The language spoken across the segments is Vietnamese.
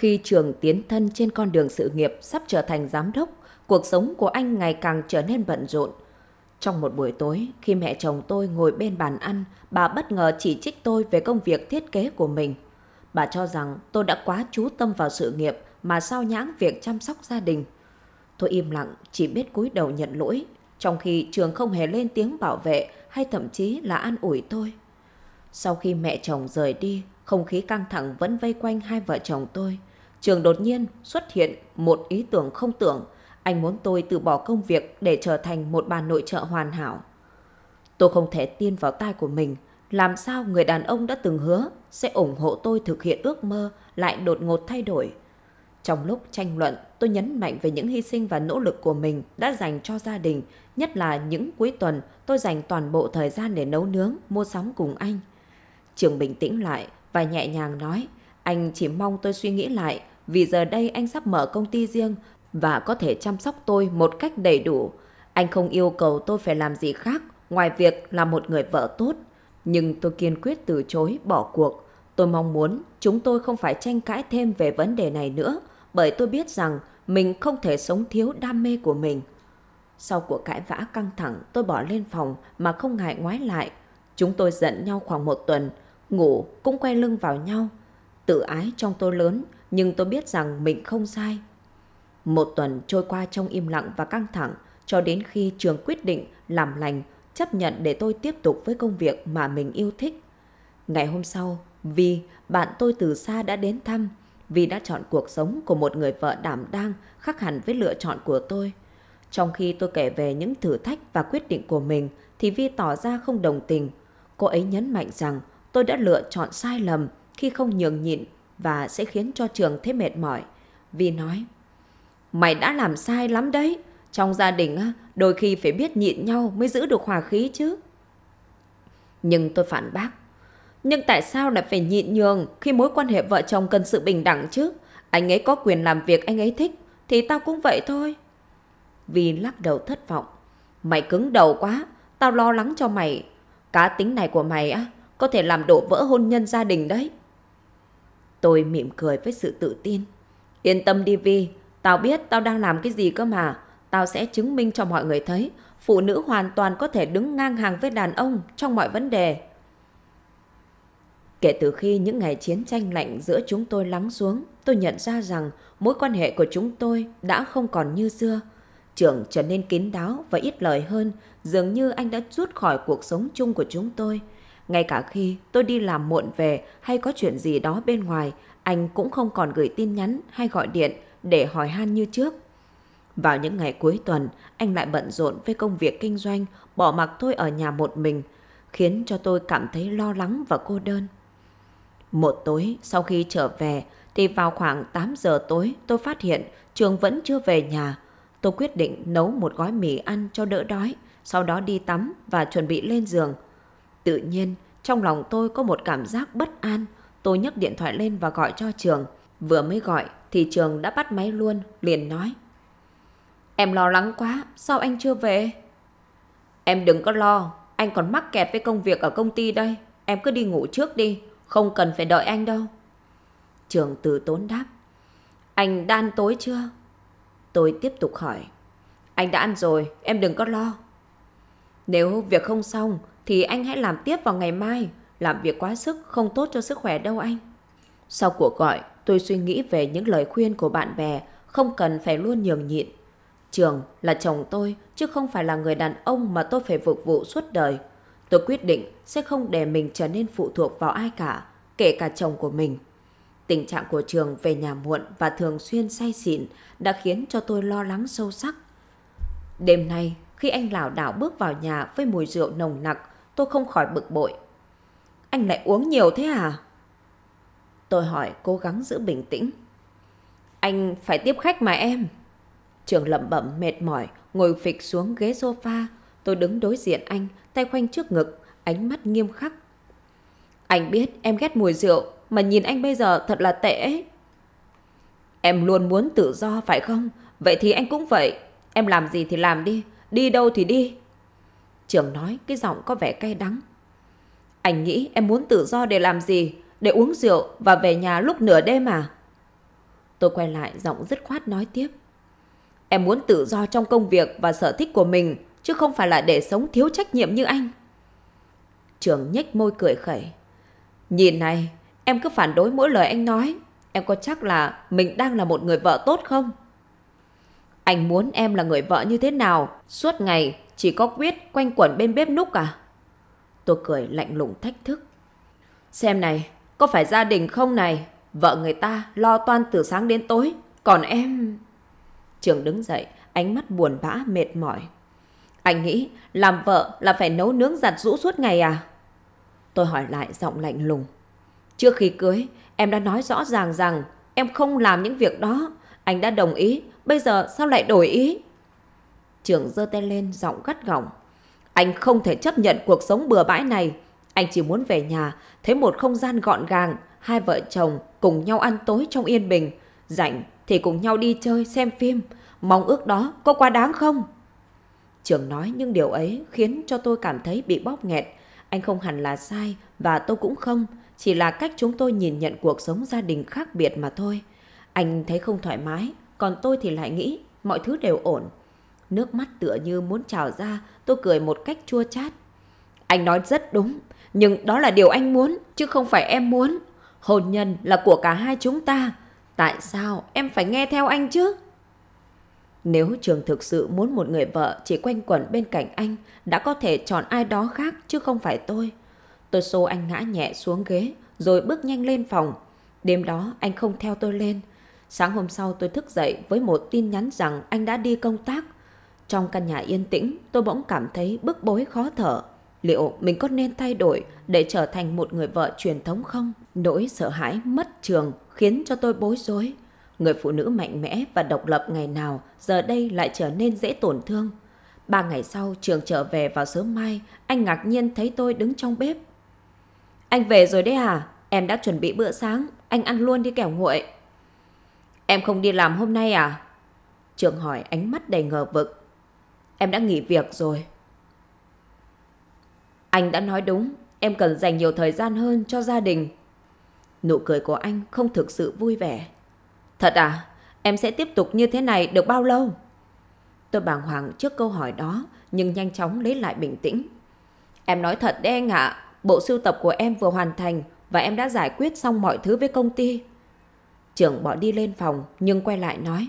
Khi Trường tiến thân trên con đường sự nghiệp sắp trở thành giám đốc, cuộc sống của anh ngày càng trở nên bận rộn. Trong một buổi tối, khi mẹ chồng tôi ngồi bên bàn ăn, bà bất ngờ chỉ trích tôi về công việc thiết kế của mình. Bà cho rằng tôi đã quá chú tâm vào sự nghiệp mà sao nhãng việc chăm sóc gia đình. Tôi im lặng, chỉ biết cúi đầu nhận lỗi, trong khi trường không hề lên tiếng bảo vệ hay thậm chí là an ủi tôi. Sau khi mẹ chồng rời đi, không khí căng thẳng vẫn vây quanh hai vợ chồng tôi. Trường đột nhiên xuất hiện một ý tưởng không tưởng. Anh muốn tôi từ bỏ công việc để trở thành một bà nội trợ hoàn hảo. Tôi không thể tin vào tai của mình. Làm sao người đàn ông đã từng hứa sẽ ủng hộ tôi thực hiện ước mơ lại đột ngột thay đổi. Trong lúc tranh luận, tôi nhấn mạnh về những hy sinh và nỗ lực của mình đã dành cho gia đình, nhất là những cuối tuần tôi dành toàn bộ thời gian để nấu nướng, mua sắm cùng anh. Trường bình tĩnh lại và nhẹ nhàng nói, anh chỉ mong tôi suy nghĩ lại vì giờ đây anh sắp mở công ty riêng và có thể chăm sóc tôi một cách đầy đủ. Anh không yêu cầu tôi phải làm gì khác ngoài việc là một người vợ tốt. Nhưng tôi kiên quyết từ chối bỏ cuộc. Tôi mong muốn chúng tôi không phải tranh cãi thêm về vấn đề này nữa bởi tôi biết rằng mình không thể sống thiếu đam mê của mình. Sau cuộc cãi vã căng thẳng, tôi bỏ lên phòng mà không ngại ngoái lại. Chúng tôi giận nhau khoảng một tuần, ngủ cũng quay lưng vào nhau. Tự ái trong tôi lớn, nhưng tôi biết rằng mình không sai. Một tuần trôi qua trong im lặng và căng thẳng cho đến khi trường quyết định làm lành, chấp nhận để tôi tiếp tục với công việc mà mình yêu thích. Ngày hôm sau, vì bạn tôi từ xa đã đến thăm, vì đã chọn cuộc sống của một người vợ đảm đang khác hẳn với lựa chọn của tôi. Trong khi tôi kể về những thử thách và quyết định của mình thì Vi tỏ ra không đồng tình. Cô ấy nhấn mạnh rằng tôi đã lựa chọn sai lầm khi không nhường nhịn và sẽ khiến cho trường thêm mệt mỏi. Vi nói, mày đã làm sai lắm đấy. Trong gia đình đôi khi phải biết nhịn nhau mới giữ được hòa khí chứ. Nhưng tôi phản bác. Nhưng tại sao lại phải nhịn nhường khi mối quan hệ vợ chồng cần sự bình đẳng chứ? Anh ấy có quyền làm việc anh ấy thích, thì tao cũng vậy thôi. Vi lắc đầu thất vọng. Mày cứng đầu quá, tao lo lắng cho mày. Cá tính này của mày á, có thể làm đổ vỡ hôn nhân gia đình đấy. Tôi mỉm cười với sự tự tin. Yên tâm đi Vi, tao biết tao đang làm cái gì cơ mà. Tao sẽ chứng minh cho mọi người thấy phụ nữ hoàn toàn có thể đứng ngang hàng với đàn ông trong mọi vấn đề. Kể từ khi những ngày chiến tranh lạnh giữa chúng tôi lắng xuống, tôi nhận ra rằng mối quan hệ của chúng tôi đã không còn như xưa. Trưởng trở nên kín đáo và ít lời hơn, dường như anh đã rút khỏi cuộc sống chung của chúng tôi – ngay cả khi tôi đi làm muộn về hay có chuyện gì đó bên ngoài, anh cũng không còn gửi tin nhắn hay gọi điện để hỏi han như trước. Vào những ngày cuối tuần, anh lại bận rộn với công việc kinh doanh, bỏ mặc tôi ở nhà một mình, khiến cho tôi cảm thấy lo lắng và cô đơn. Một tối sau khi trở về thì vào khoảng 8 giờ tối tôi phát hiện Trường vẫn chưa về nhà. Tôi quyết định nấu một gói mì ăn cho đỡ đói, sau đó đi tắm và chuẩn bị lên giường. Tự nhiên, trong lòng tôi có một cảm giác bất an. Tôi nhấc điện thoại lên và gọi cho trường. Vừa mới gọi thì trường đã bắt máy luôn, liền nói. Em lo lắng quá, sao anh chưa về? Em đừng có lo, anh còn mắc kẹt với công việc ở công ty đây. Em cứ đi ngủ trước đi, không cần phải đợi anh đâu. Trường từ tốn đáp. Anh đã ăn tối chưa? Tôi tiếp tục hỏi. Anh đã ăn rồi, em đừng có lo. Nếu việc không xong thì anh hãy làm tiếp vào ngày mai. Làm việc quá sức không tốt cho sức khỏe đâu anh. Sau cuộc gọi, tôi suy nghĩ về những lời khuyên của bạn bè, không cần phải luôn nhường nhịn. Trường là chồng tôi, chứ không phải là người đàn ông mà tôi phải phục vụ suốt đời. Tôi quyết định sẽ không để mình trở nên phụ thuộc vào ai cả, kể cả chồng của mình. Tình trạng của Trường về nhà muộn và thường xuyên say xỉn đã khiến cho tôi lo lắng sâu sắc. Đêm nay, khi anh lảo đảo bước vào nhà với mùi rượu nồng nặc, tôi không khỏi bực bội. Anh lại uống nhiều thế à? Tôi hỏi cố gắng giữ bình tĩnh. Anh phải tiếp khách mà em. Trường lẩm bẩm mệt mỏi, ngồi phịch xuống ghế sofa. Tôi đứng đối diện anh, tay khoanh trước ngực, ánh mắt nghiêm khắc. Anh biết em ghét mùi rượu, mà nhìn anh bây giờ thật là tệ ấy. Em luôn muốn tự do phải không? Vậy thì anh cũng vậy. Em làm gì thì làm đi, đi đâu thì đi. Trường nói cái giọng có vẻ cay đắng. Anh nghĩ em muốn tự do để làm gì? Để uống rượu và về nhà lúc nửa đêm à? Tôi quay lại giọng dứt khoát nói tiếp. Em muốn tự do trong công việc và sở thích của mình, chứ không phải là để sống thiếu trách nhiệm như anh. Trường nhếch môi cười khẩy. Nhìn này, em cứ phản đối mỗi lời anh nói. Em có chắc là mình đang là một người vợ tốt không? Anh muốn em là người vợ như thế nào? Suốt ngày chỉ có quyết quanh quẩn bên bếp núc à? Tôi cười lạnh lùng thách thức. Xem này, có phải gia đình không này? Vợ người ta lo toan từ sáng đến tối, còn em... Trường đứng dậy, ánh mắt buồn bã, mệt mỏi. Anh nghĩ làm vợ là phải nấu nướng giặt rũ suốt ngày à? Tôi hỏi lại giọng lạnh lùng. Trước khi cưới, em đã nói rõ ràng rằng em không làm những việc đó. Anh đã đồng ý, bây giờ sao lại đổi ý? trưởng giơ tay lên giọng gắt gỏng. Anh không thể chấp nhận cuộc sống bừa bãi này. Anh chỉ muốn về nhà, thấy một không gian gọn gàng, hai vợ chồng cùng nhau ăn tối trong yên bình. Rảnh thì cùng nhau đi chơi, xem phim. Mong ước đó có quá đáng không? trưởng nói nhưng điều ấy khiến cho tôi cảm thấy bị bóp nghẹt. Anh không hẳn là sai và tôi cũng không. Chỉ là cách chúng tôi nhìn nhận cuộc sống gia đình khác biệt mà thôi. Anh thấy không thoải mái, còn tôi thì lại nghĩ mọi thứ đều ổn. Nước mắt tựa như muốn trào ra, tôi cười một cách chua chát. Anh nói rất đúng, nhưng đó là điều anh muốn, chứ không phải em muốn. Hôn nhân là của cả hai chúng ta. Tại sao em phải nghe theo anh chứ? Nếu Trường thực sự muốn một người vợ chỉ quanh quẩn bên cạnh anh, đã có thể chọn ai đó khác chứ không phải tôi. Tôi xô anh ngã nhẹ xuống ghế, rồi bước nhanh lên phòng. Đêm đó anh không theo tôi lên. Sáng hôm sau tôi thức dậy với một tin nhắn rằng anh đã đi công tác. Trong căn nhà yên tĩnh, tôi bỗng cảm thấy bức bối khó thở. Liệu mình có nên thay đổi để trở thành một người vợ truyền thống không? Nỗi sợ hãi mất trường khiến cho tôi bối rối. Người phụ nữ mạnh mẽ và độc lập ngày nào giờ đây lại trở nên dễ tổn thương. Ba ngày sau, trường trở về vào sớm mai, anh ngạc nhiên thấy tôi đứng trong bếp. Anh về rồi đấy à? Em đã chuẩn bị bữa sáng, anh ăn luôn đi kẻo nguội. Em không đi làm hôm nay à? Trường hỏi ánh mắt đầy ngờ vực em đã nghỉ việc rồi. Anh đã nói đúng, em cần dành nhiều thời gian hơn cho gia đình. Nụ cười của anh không thực sự vui vẻ. Thật à, em sẽ tiếp tục như thế này được bao lâu? Tôi bàng hoàng trước câu hỏi đó, nhưng nhanh chóng lấy lại bình tĩnh. Em nói thật đấy anh ạ, bộ sưu tập của em vừa hoàn thành và em đã giải quyết xong mọi thứ với công ty. Trưởng bỏ đi lên phòng nhưng quay lại nói.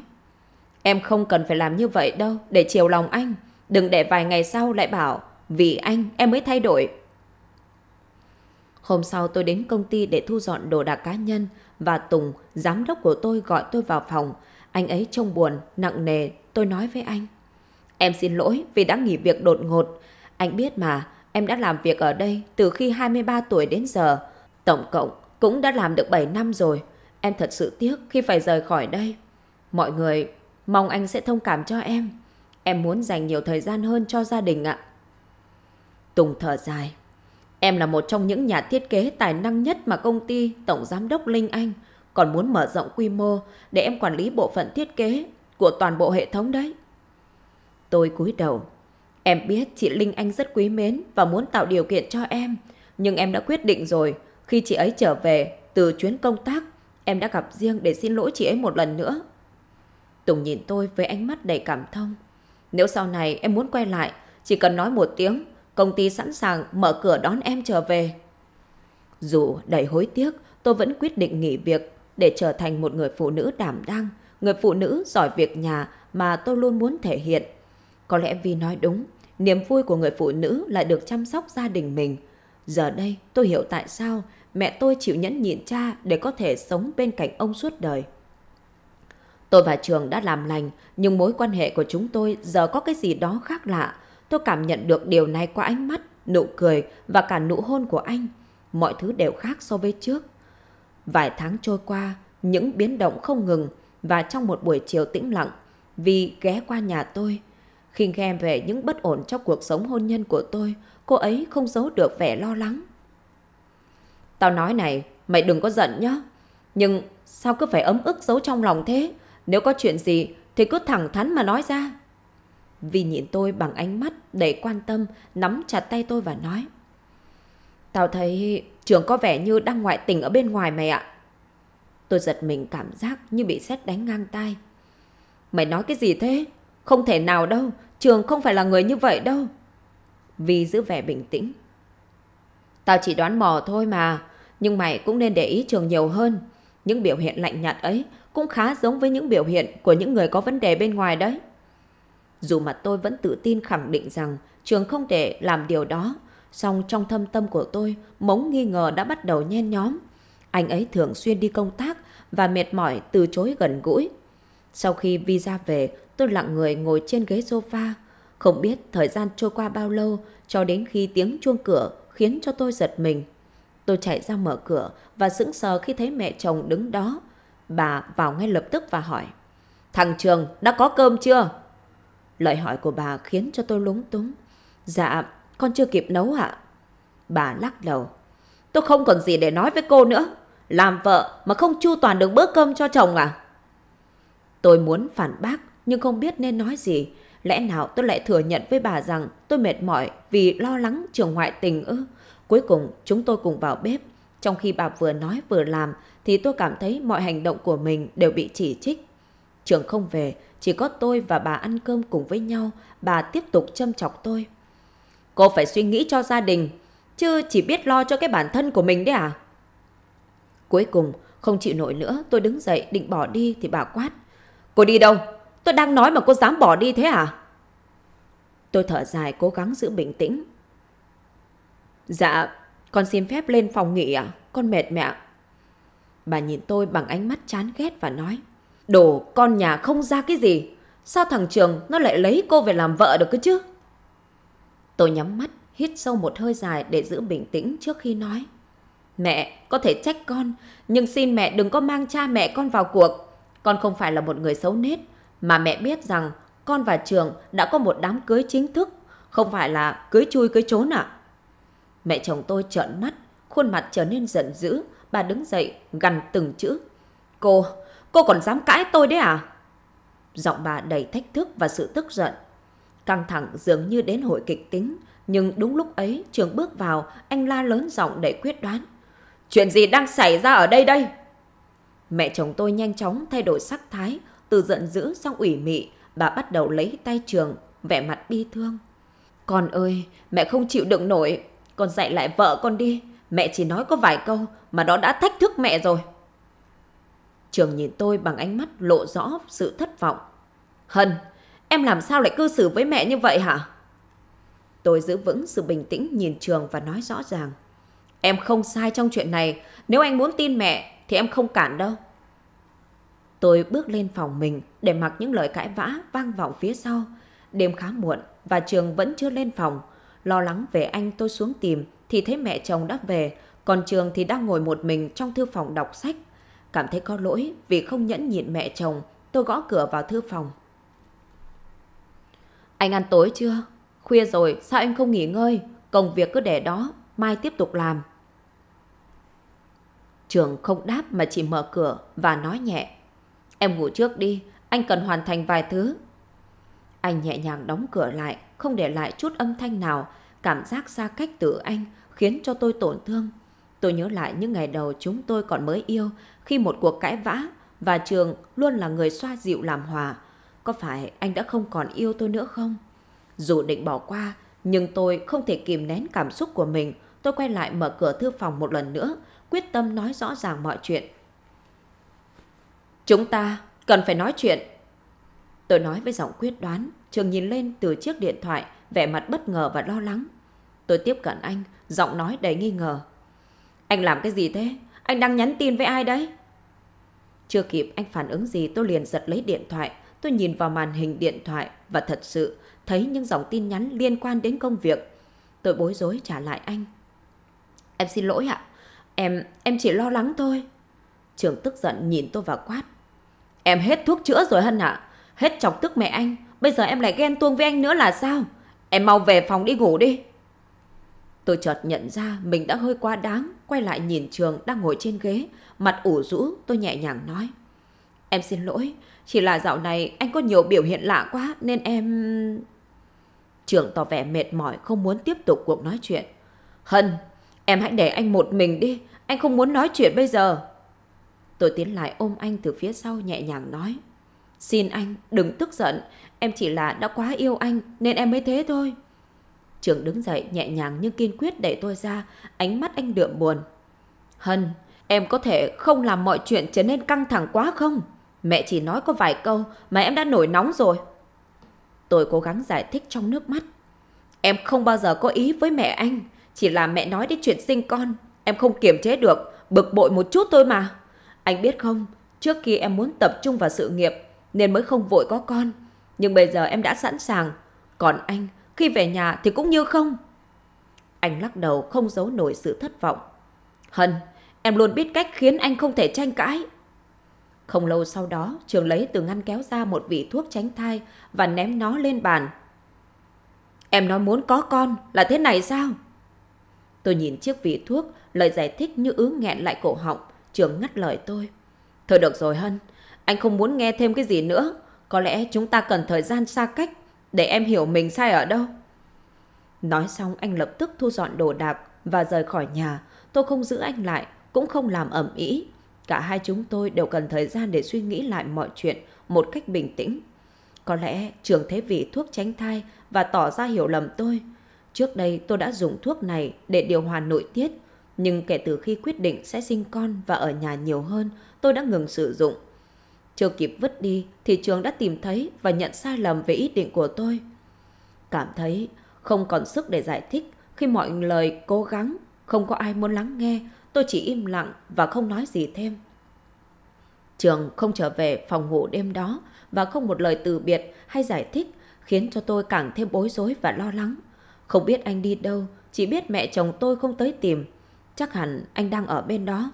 Em không cần phải làm như vậy đâu để chiều lòng anh. Đừng để vài ngày sau lại bảo vì anh em mới thay đổi. Hôm sau tôi đến công ty để thu dọn đồ đạc cá nhân và Tùng, giám đốc của tôi gọi tôi vào phòng. Anh ấy trông buồn, nặng nề, tôi nói với anh. Em xin lỗi vì đã nghỉ việc đột ngột. Anh biết mà, em đã làm việc ở đây từ khi 23 tuổi đến giờ. Tổng cộng cũng đã làm được 7 năm rồi. Em thật sự tiếc khi phải rời khỏi đây. Mọi người Mong anh sẽ thông cảm cho em. Em muốn dành nhiều thời gian hơn cho gia đình ạ. Tùng thở dài. Em là một trong những nhà thiết kế tài năng nhất mà công ty Tổng Giám đốc Linh Anh còn muốn mở rộng quy mô để em quản lý bộ phận thiết kế của toàn bộ hệ thống đấy. Tôi cúi đầu. Em biết chị Linh Anh rất quý mến và muốn tạo điều kiện cho em. Nhưng em đã quyết định rồi. Khi chị ấy trở về từ chuyến công tác, em đã gặp riêng để xin lỗi chị ấy một lần nữa. Tùng nhìn tôi với ánh mắt đầy cảm thông. Nếu sau này em muốn quay lại, chỉ cần nói một tiếng, công ty sẵn sàng mở cửa đón em trở về. Dù đầy hối tiếc, tôi vẫn quyết định nghỉ việc để trở thành một người phụ nữ đảm đang, người phụ nữ giỏi việc nhà mà tôi luôn muốn thể hiện. Có lẽ vì nói đúng, niềm vui của người phụ nữ là được chăm sóc gia đình mình. Giờ đây tôi hiểu tại sao mẹ tôi chịu nhẫn nhịn cha để có thể sống bên cạnh ông suốt đời. Tôi và Trường đã làm lành, nhưng mối quan hệ của chúng tôi giờ có cái gì đó khác lạ. Tôi cảm nhận được điều này qua ánh mắt, nụ cười và cả nụ hôn của anh. Mọi thứ đều khác so với trước. Vài tháng trôi qua, những biến động không ngừng và trong một buổi chiều tĩnh lặng, Vi ghé qua nhà tôi. Khi nghe về những bất ổn trong cuộc sống hôn nhân của tôi, cô ấy không giấu được vẻ lo lắng. Tao nói này, mày đừng có giận nhá. Nhưng sao cứ phải ấm ức giấu trong lòng thế? Nếu có chuyện gì thì cứ thẳng thắn mà nói ra. Vì nhìn tôi bằng ánh mắt đầy quan tâm, nắm chặt tay tôi và nói. Tao thấy trường có vẻ như đang ngoại tình ở bên ngoài mày ạ. Tôi giật mình cảm giác như bị xét đánh ngang tay. Mày nói cái gì thế? Không thể nào đâu, trường không phải là người như vậy đâu. Vì giữ vẻ bình tĩnh. Tao chỉ đoán mò thôi mà, nhưng mày cũng nên để ý trường nhiều hơn. Những biểu hiện lạnh nhạt ấy cũng khá giống với những biểu hiện của những người có vấn đề bên ngoài đấy. Dù mà tôi vẫn tự tin khẳng định rằng trường không thể làm điều đó, song trong thâm tâm của tôi, mống nghi ngờ đã bắt đầu nhen nhóm. Anh ấy thường xuyên đi công tác và mệt mỏi từ chối gần gũi. Sau khi visa về, tôi lặng người ngồi trên ghế sofa. Không biết thời gian trôi qua bao lâu cho đến khi tiếng chuông cửa khiến cho tôi giật mình. Tôi chạy ra mở cửa và sững sờ khi thấy mẹ chồng đứng đó, Bà vào ngay lập tức và hỏi. Thằng Trường đã có cơm chưa? Lời hỏi của bà khiến cho tôi lúng túng. Dạ, con chưa kịp nấu ạ. Bà lắc đầu. Tôi không còn gì để nói với cô nữa. Làm vợ mà không chu toàn được bữa cơm cho chồng à? Tôi muốn phản bác nhưng không biết nên nói gì. Lẽ nào tôi lại thừa nhận với bà rằng tôi mệt mỏi vì lo lắng trường ngoại tình ư? Cuối cùng chúng tôi cùng vào bếp. Trong khi bà vừa nói vừa làm, thì tôi cảm thấy mọi hành động của mình đều bị chỉ trích. Trường không về, chỉ có tôi và bà ăn cơm cùng với nhau, bà tiếp tục châm chọc tôi. Cô phải suy nghĩ cho gia đình, chứ chỉ biết lo cho cái bản thân của mình đấy à? Cuối cùng, không chịu nổi nữa, tôi đứng dậy định bỏ đi thì bà quát. Cô đi đâu? Tôi đang nói mà cô dám bỏ đi thế à? Tôi thở dài cố gắng giữ bình tĩnh. Dạ, con xin phép lên phòng nghỉ ạ, con mệt mẹ Bà nhìn tôi bằng ánh mắt chán ghét và nói. Đồ con nhà không ra cái gì. Sao thằng Trường nó lại lấy cô về làm vợ được cơ chứ? Tôi nhắm mắt, hít sâu một hơi dài để giữ bình tĩnh trước khi nói. Mẹ, có thể trách con, nhưng xin mẹ đừng có mang cha mẹ con vào cuộc. Con không phải là một người xấu nết, mà mẹ biết rằng con và Trường đã có một đám cưới chính thức, không phải là cưới chui cưới trốn ạ. À. Mẹ chồng tôi trợn mắt, khuôn mặt trở nên giận dữ, Bà đứng dậy, gằn từng chữ. Cô, cô còn dám cãi tôi đấy à? Giọng bà đầy thách thức và sự tức giận. Căng thẳng dường như đến hội kịch tính, nhưng đúng lúc ấy trường bước vào, anh la lớn giọng để quyết đoán. Chuyện gì đang xảy ra ở đây đây? Mẹ chồng tôi nhanh chóng thay đổi sắc thái, từ giận dữ sang ủy mị, bà bắt đầu lấy tay trường, vẻ mặt bi thương. Con ơi, mẹ không chịu đựng nổi, con dạy lại vợ con đi, Mẹ chỉ nói có vài câu mà nó đã thách thức mẹ rồi. Trường nhìn tôi bằng ánh mắt lộ rõ sự thất vọng. Hân, em làm sao lại cư xử với mẹ như vậy hả? Tôi giữ vững sự bình tĩnh nhìn Trường và nói rõ ràng. Em không sai trong chuyện này. Nếu anh muốn tin mẹ thì em không cản đâu. Tôi bước lên phòng mình để mặc những lời cãi vã vang vọng phía sau. Đêm khá muộn và Trường vẫn chưa lên phòng. Lo lắng về anh tôi xuống tìm thì thấy mẹ chồng đã về, còn Trường thì đang ngồi một mình trong thư phòng đọc sách. Cảm thấy có lỗi vì không nhẫn nhịn mẹ chồng, tôi gõ cửa vào thư phòng. Anh ăn tối chưa? Khuya rồi, sao anh không nghỉ ngơi? Công việc cứ để đó, mai tiếp tục làm. Trường không đáp mà chỉ mở cửa và nói nhẹ. Em ngủ trước đi, anh cần hoàn thành vài thứ. Anh nhẹ nhàng đóng cửa lại, không để lại chút âm thanh nào, Cảm giác xa cách từ anh khiến cho tôi tổn thương. Tôi nhớ lại những ngày đầu chúng tôi còn mới yêu khi một cuộc cãi vã và Trường luôn là người xoa dịu làm hòa. Có phải anh đã không còn yêu tôi nữa không? Dù định bỏ qua, nhưng tôi không thể kìm nén cảm xúc của mình. Tôi quay lại mở cửa thư phòng một lần nữa, quyết tâm nói rõ ràng mọi chuyện. Chúng ta cần phải nói chuyện. Tôi nói với giọng quyết đoán, Trường nhìn lên từ chiếc điện thoại, vẻ mặt bất ngờ và lo lắng. Tôi tiếp cận anh, giọng nói đầy nghi ngờ. Anh làm cái gì thế? Anh đang nhắn tin với ai đấy? Chưa kịp anh phản ứng gì tôi liền giật lấy điện thoại. Tôi nhìn vào màn hình điện thoại và thật sự thấy những dòng tin nhắn liên quan đến công việc. Tôi bối rối trả lại anh. Em xin lỗi ạ. Em, em chỉ lo lắng thôi. Trường tức giận nhìn tôi và quát. Em hết thuốc chữa rồi Hân ạ. À? Hết chọc tức mẹ anh. Bây giờ em lại ghen tuông với anh nữa là sao? Em mau về phòng đi ngủ đi. Tôi chợt nhận ra mình đã hơi quá đáng, quay lại nhìn Trường đang ngồi trên ghế, mặt ủ rũ, tôi nhẹ nhàng nói. Em xin lỗi, chỉ là dạo này anh có nhiều biểu hiện lạ quá nên em... Trường tỏ vẻ mệt mỏi không muốn tiếp tục cuộc nói chuyện. Hân, em hãy để anh một mình đi, anh không muốn nói chuyện bây giờ. Tôi tiến lại ôm anh từ phía sau nhẹ nhàng nói. Xin anh đừng tức giận, Em chỉ là đã quá yêu anh nên em mới thế thôi. Trường đứng dậy nhẹ nhàng nhưng kiên quyết đẩy tôi ra, ánh mắt anh đượm buồn. Hân, em có thể không làm mọi chuyện trở nên căng thẳng quá không? Mẹ chỉ nói có vài câu mà em đã nổi nóng rồi. Tôi cố gắng giải thích trong nước mắt. Em không bao giờ có ý với mẹ anh, chỉ là mẹ nói đến chuyện sinh con. Em không kiềm chế được, bực bội một chút thôi mà. Anh biết không, trước khi em muốn tập trung vào sự nghiệp nên mới không vội có con nhưng bây giờ em đã sẵn sàng. Còn anh, khi về nhà thì cũng như không. Anh lắc đầu không giấu nổi sự thất vọng. Hân, em luôn biết cách khiến anh không thể tranh cãi. Không lâu sau đó, trường lấy từ ngăn kéo ra một vị thuốc tránh thai và ném nó lên bàn. Em nói muốn có con là thế này sao? Tôi nhìn chiếc vị thuốc, lời giải thích như ứ nghẹn lại cổ họng, trường ngắt lời tôi. Thôi được rồi Hân, anh không muốn nghe thêm cái gì nữa. Có lẽ chúng ta cần thời gian xa cách để em hiểu mình sai ở đâu. Nói xong anh lập tức thu dọn đồ đạc và rời khỏi nhà. Tôi không giữ anh lại, cũng không làm ẩm ý. Cả hai chúng tôi đều cần thời gian để suy nghĩ lại mọi chuyện một cách bình tĩnh. Có lẽ trường thế vị thuốc tránh thai và tỏ ra hiểu lầm tôi. Trước đây tôi đã dùng thuốc này để điều hòa nội tiết. Nhưng kể từ khi quyết định sẽ sinh con và ở nhà nhiều hơn, tôi đã ngừng sử dụng chưa kịp vứt đi thì trường đã tìm thấy và nhận sai lầm về ý định của tôi. Cảm thấy không còn sức để giải thích khi mọi lời cố gắng, không có ai muốn lắng nghe, tôi chỉ im lặng và không nói gì thêm. Trường không trở về phòng ngủ đêm đó và không một lời từ biệt hay giải thích khiến cho tôi càng thêm bối rối và lo lắng. Không biết anh đi đâu, chỉ biết mẹ chồng tôi không tới tìm. Chắc hẳn anh đang ở bên đó.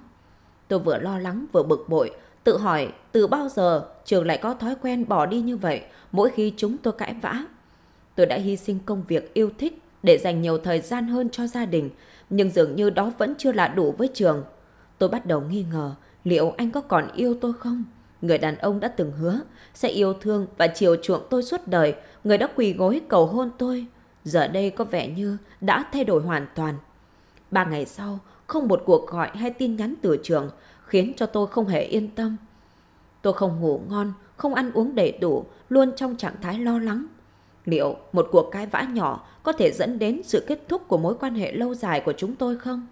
Tôi vừa lo lắng vừa bực bội Tự hỏi từ bao giờ trường lại có thói quen bỏ đi như vậy mỗi khi chúng tôi cãi vã. Tôi đã hy sinh công việc yêu thích để dành nhiều thời gian hơn cho gia đình, nhưng dường như đó vẫn chưa là đủ với trường. Tôi bắt đầu nghi ngờ liệu anh có còn yêu tôi không? Người đàn ông đã từng hứa sẽ yêu thương và chiều chuộng tôi suốt đời, người đã quỳ gối cầu hôn tôi. Giờ đây có vẻ như đã thay đổi hoàn toàn. Ba ngày sau, không một cuộc gọi hay tin nhắn từ trường, khiến cho tôi không hề yên tâm. Tôi không ngủ ngon, không ăn uống đầy đủ, luôn trong trạng thái lo lắng. Liệu một cuộc cãi vã nhỏ có thể dẫn đến sự kết thúc của mối quan hệ lâu dài của chúng tôi không?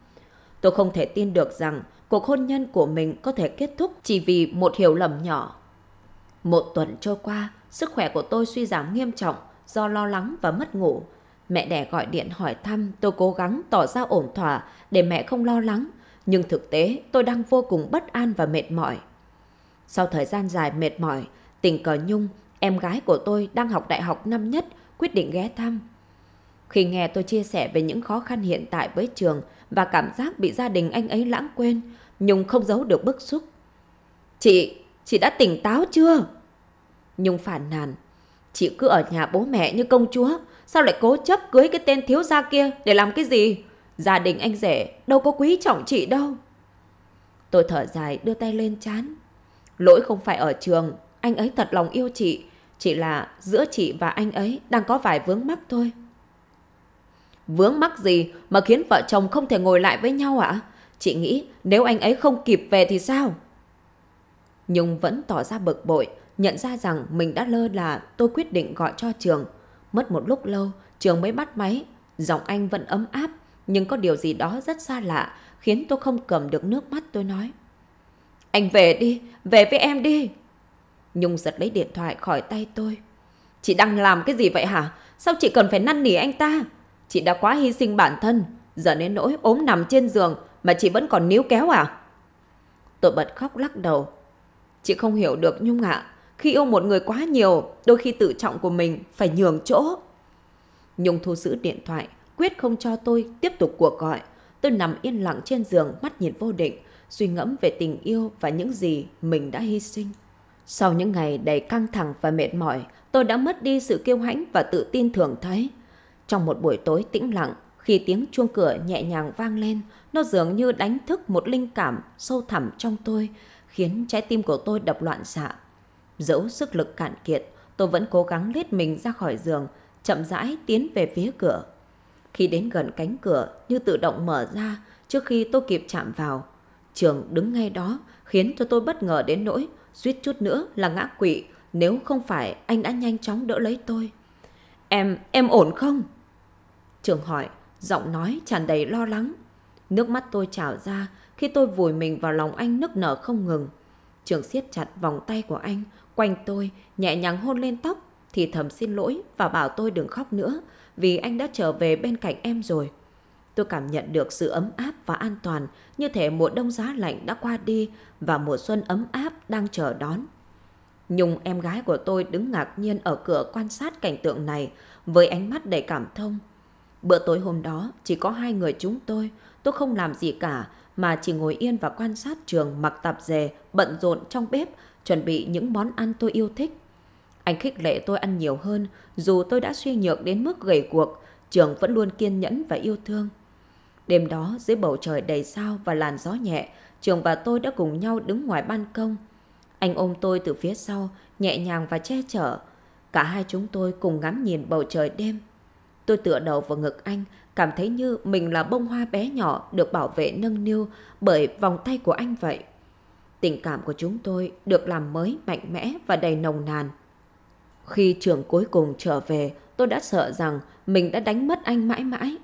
Tôi không thể tin được rằng cuộc hôn nhân của mình có thể kết thúc chỉ vì một hiểu lầm nhỏ. Một tuần trôi qua, sức khỏe của tôi suy giảm nghiêm trọng do lo lắng và mất ngủ. Mẹ đẻ gọi điện hỏi thăm, tôi cố gắng tỏ ra ổn thỏa để mẹ không lo lắng. Nhưng thực tế, tôi đang vô cùng bất an và mệt mỏi. Sau thời gian dài mệt mỏi, tình cờ Nhung, em gái của tôi đang học đại học năm nhất, quyết định ghé thăm. Khi nghe tôi chia sẻ về những khó khăn hiện tại với trường và cảm giác bị gia đình anh ấy lãng quên, Nhung không giấu được bức xúc. Chị, chị đã tỉnh táo chưa? Nhung phản nàn. Chị cứ ở nhà bố mẹ như công chúa, Sao lại cố chấp cưới cái tên thiếu gia kia để làm cái gì? Gia đình anh rể đâu có quý trọng chị đâu. Tôi thở dài đưa tay lên chán. Lỗi không phải ở trường, anh ấy thật lòng yêu chị. Chỉ là giữa chị và anh ấy đang có vài vướng mắc thôi. Vướng mắc gì mà khiến vợ chồng không thể ngồi lại với nhau ạ? Chị nghĩ nếu anh ấy không kịp về thì sao? nhung vẫn tỏ ra bực bội, nhận ra rằng mình đã lơ là tôi quyết định gọi cho trường. Mất một lúc lâu, trường mới bắt máy. Giọng anh vẫn ấm áp, nhưng có điều gì đó rất xa lạ, khiến tôi không cầm được nước mắt tôi nói. Anh về đi, về với em đi. Nhung giật lấy điện thoại khỏi tay tôi. Chị đang làm cái gì vậy hả? Sao chị cần phải năn nỉ anh ta? Chị đã quá hy sinh bản thân, giờ đến nỗi ốm nằm trên giường mà chị vẫn còn níu kéo à? Tôi bật khóc lắc đầu. Chị không hiểu được Nhung ạ. À. Khi yêu một người quá nhiều, đôi khi tự trọng của mình phải nhường chỗ. Nhung thu giữ điện thoại, quyết không cho tôi tiếp tục cuộc gọi. Tôi nằm yên lặng trên giường, mắt nhìn vô định, suy ngẫm về tình yêu và những gì mình đã hy sinh. Sau những ngày đầy căng thẳng và mệt mỏi, tôi đã mất đi sự kiêu hãnh và tự tin thường thấy. Trong một buổi tối tĩnh lặng, khi tiếng chuông cửa nhẹ nhàng vang lên, nó dường như đánh thức một linh cảm sâu thẳm trong tôi, khiến trái tim của tôi đập loạn xạ. Dẫu sức lực cạn kiệt, tôi vẫn cố gắng lết mình ra khỏi giường, chậm rãi tiến về phía cửa. Khi đến gần cánh cửa như tự động mở ra trước khi tôi kịp chạm vào. Trường đứng ngay đó khiến cho tôi bất ngờ đến nỗi suýt chút nữa là ngã quỵ nếu không phải anh đã nhanh chóng đỡ lấy tôi. Em, em ổn không? Trường hỏi, giọng nói tràn đầy lo lắng. Nước mắt tôi trào ra khi tôi vùi mình vào lòng anh nức nở không ngừng. Trường siết chặt vòng tay của anh, quanh tôi, nhẹ nhàng hôn lên tóc, thì thầm xin lỗi và bảo tôi đừng khóc nữa, vì anh đã trở về bên cạnh em rồi. Tôi cảm nhận được sự ấm áp và an toàn, như thể mùa đông giá lạnh đã qua đi và mùa xuân ấm áp đang chờ đón. Nhung em gái của tôi đứng ngạc nhiên ở cửa quan sát cảnh tượng này với ánh mắt đầy cảm thông. Bữa tối hôm đó chỉ có hai người chúng tôi, tôi không làm gì cả mà chỉ ngồi yên và quan sát trường mặc tạp dề, bận rộn trong bếp chuẩn bị những món ăn tôi yêu thích. Anh khích lệ tôi ăn nhiều hơn, dù tôi đã suy nhược đến mức gầy cuộc, Trường vẫn luôn kiên nhẫn và yêu thương. Đêm đó, dưới bầu trời đầy sao và làn gió nhẹ, Trường và tôi đã cùng nhau đứng ngoài ban công. Anh ôm tôi từ phía sau, nhẹ nhàng và che chở. Cả hai chúng tôi cùng ngắm nhìn bầu trời đêm. Tôi tựa đầu vào ngực anh, cảm thấy như mình là bông hoa bé nhỏ được bảo vệ nâng niu bởi vòng tay của anh vậy tình cảm của chúng tôi được làm mới mạnh mẽ và đầy nồng nàn. Khi trường cuối cùng trở về, tôi đã sợ rằng mình đã đánh mất anh mãi mãi.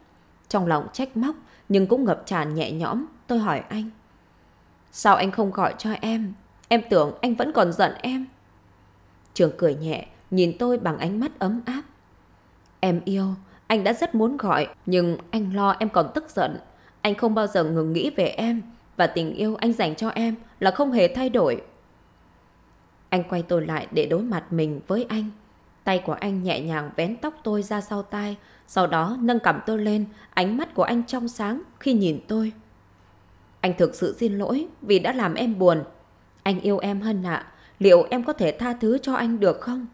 Trong lòng trách móc, nhưng cũng ngập tràn nhẹ nhõm, tôi hỏi anh. Sao anh không gọi cho em? Em tưởng anh vẫn còn giận em. Trường cười nhẹ, nhìn tôi bằng ánh mắt ấm áp. Em yêu, anh đã rất muốn gọi, nhưng anh lo em còn tức giận. Anh không bao giờ ngừng nghĩ về em, và tình yêu anh dành cho em là không hề thay đổi. Anh quay tôi lại để đối mặt mình với anh. Tay của anh nhẹ nhàng vén tóc tôi ra sau tai, sau đó nâng cầm tôi lên, ánh mắt của anh trong sáng khi nhìn tôi. Anh thực sự xin lỗi vì đã làm em buồn. Anh yêu em hơn ạ, liệu em có thể tha thứ cho anh được không?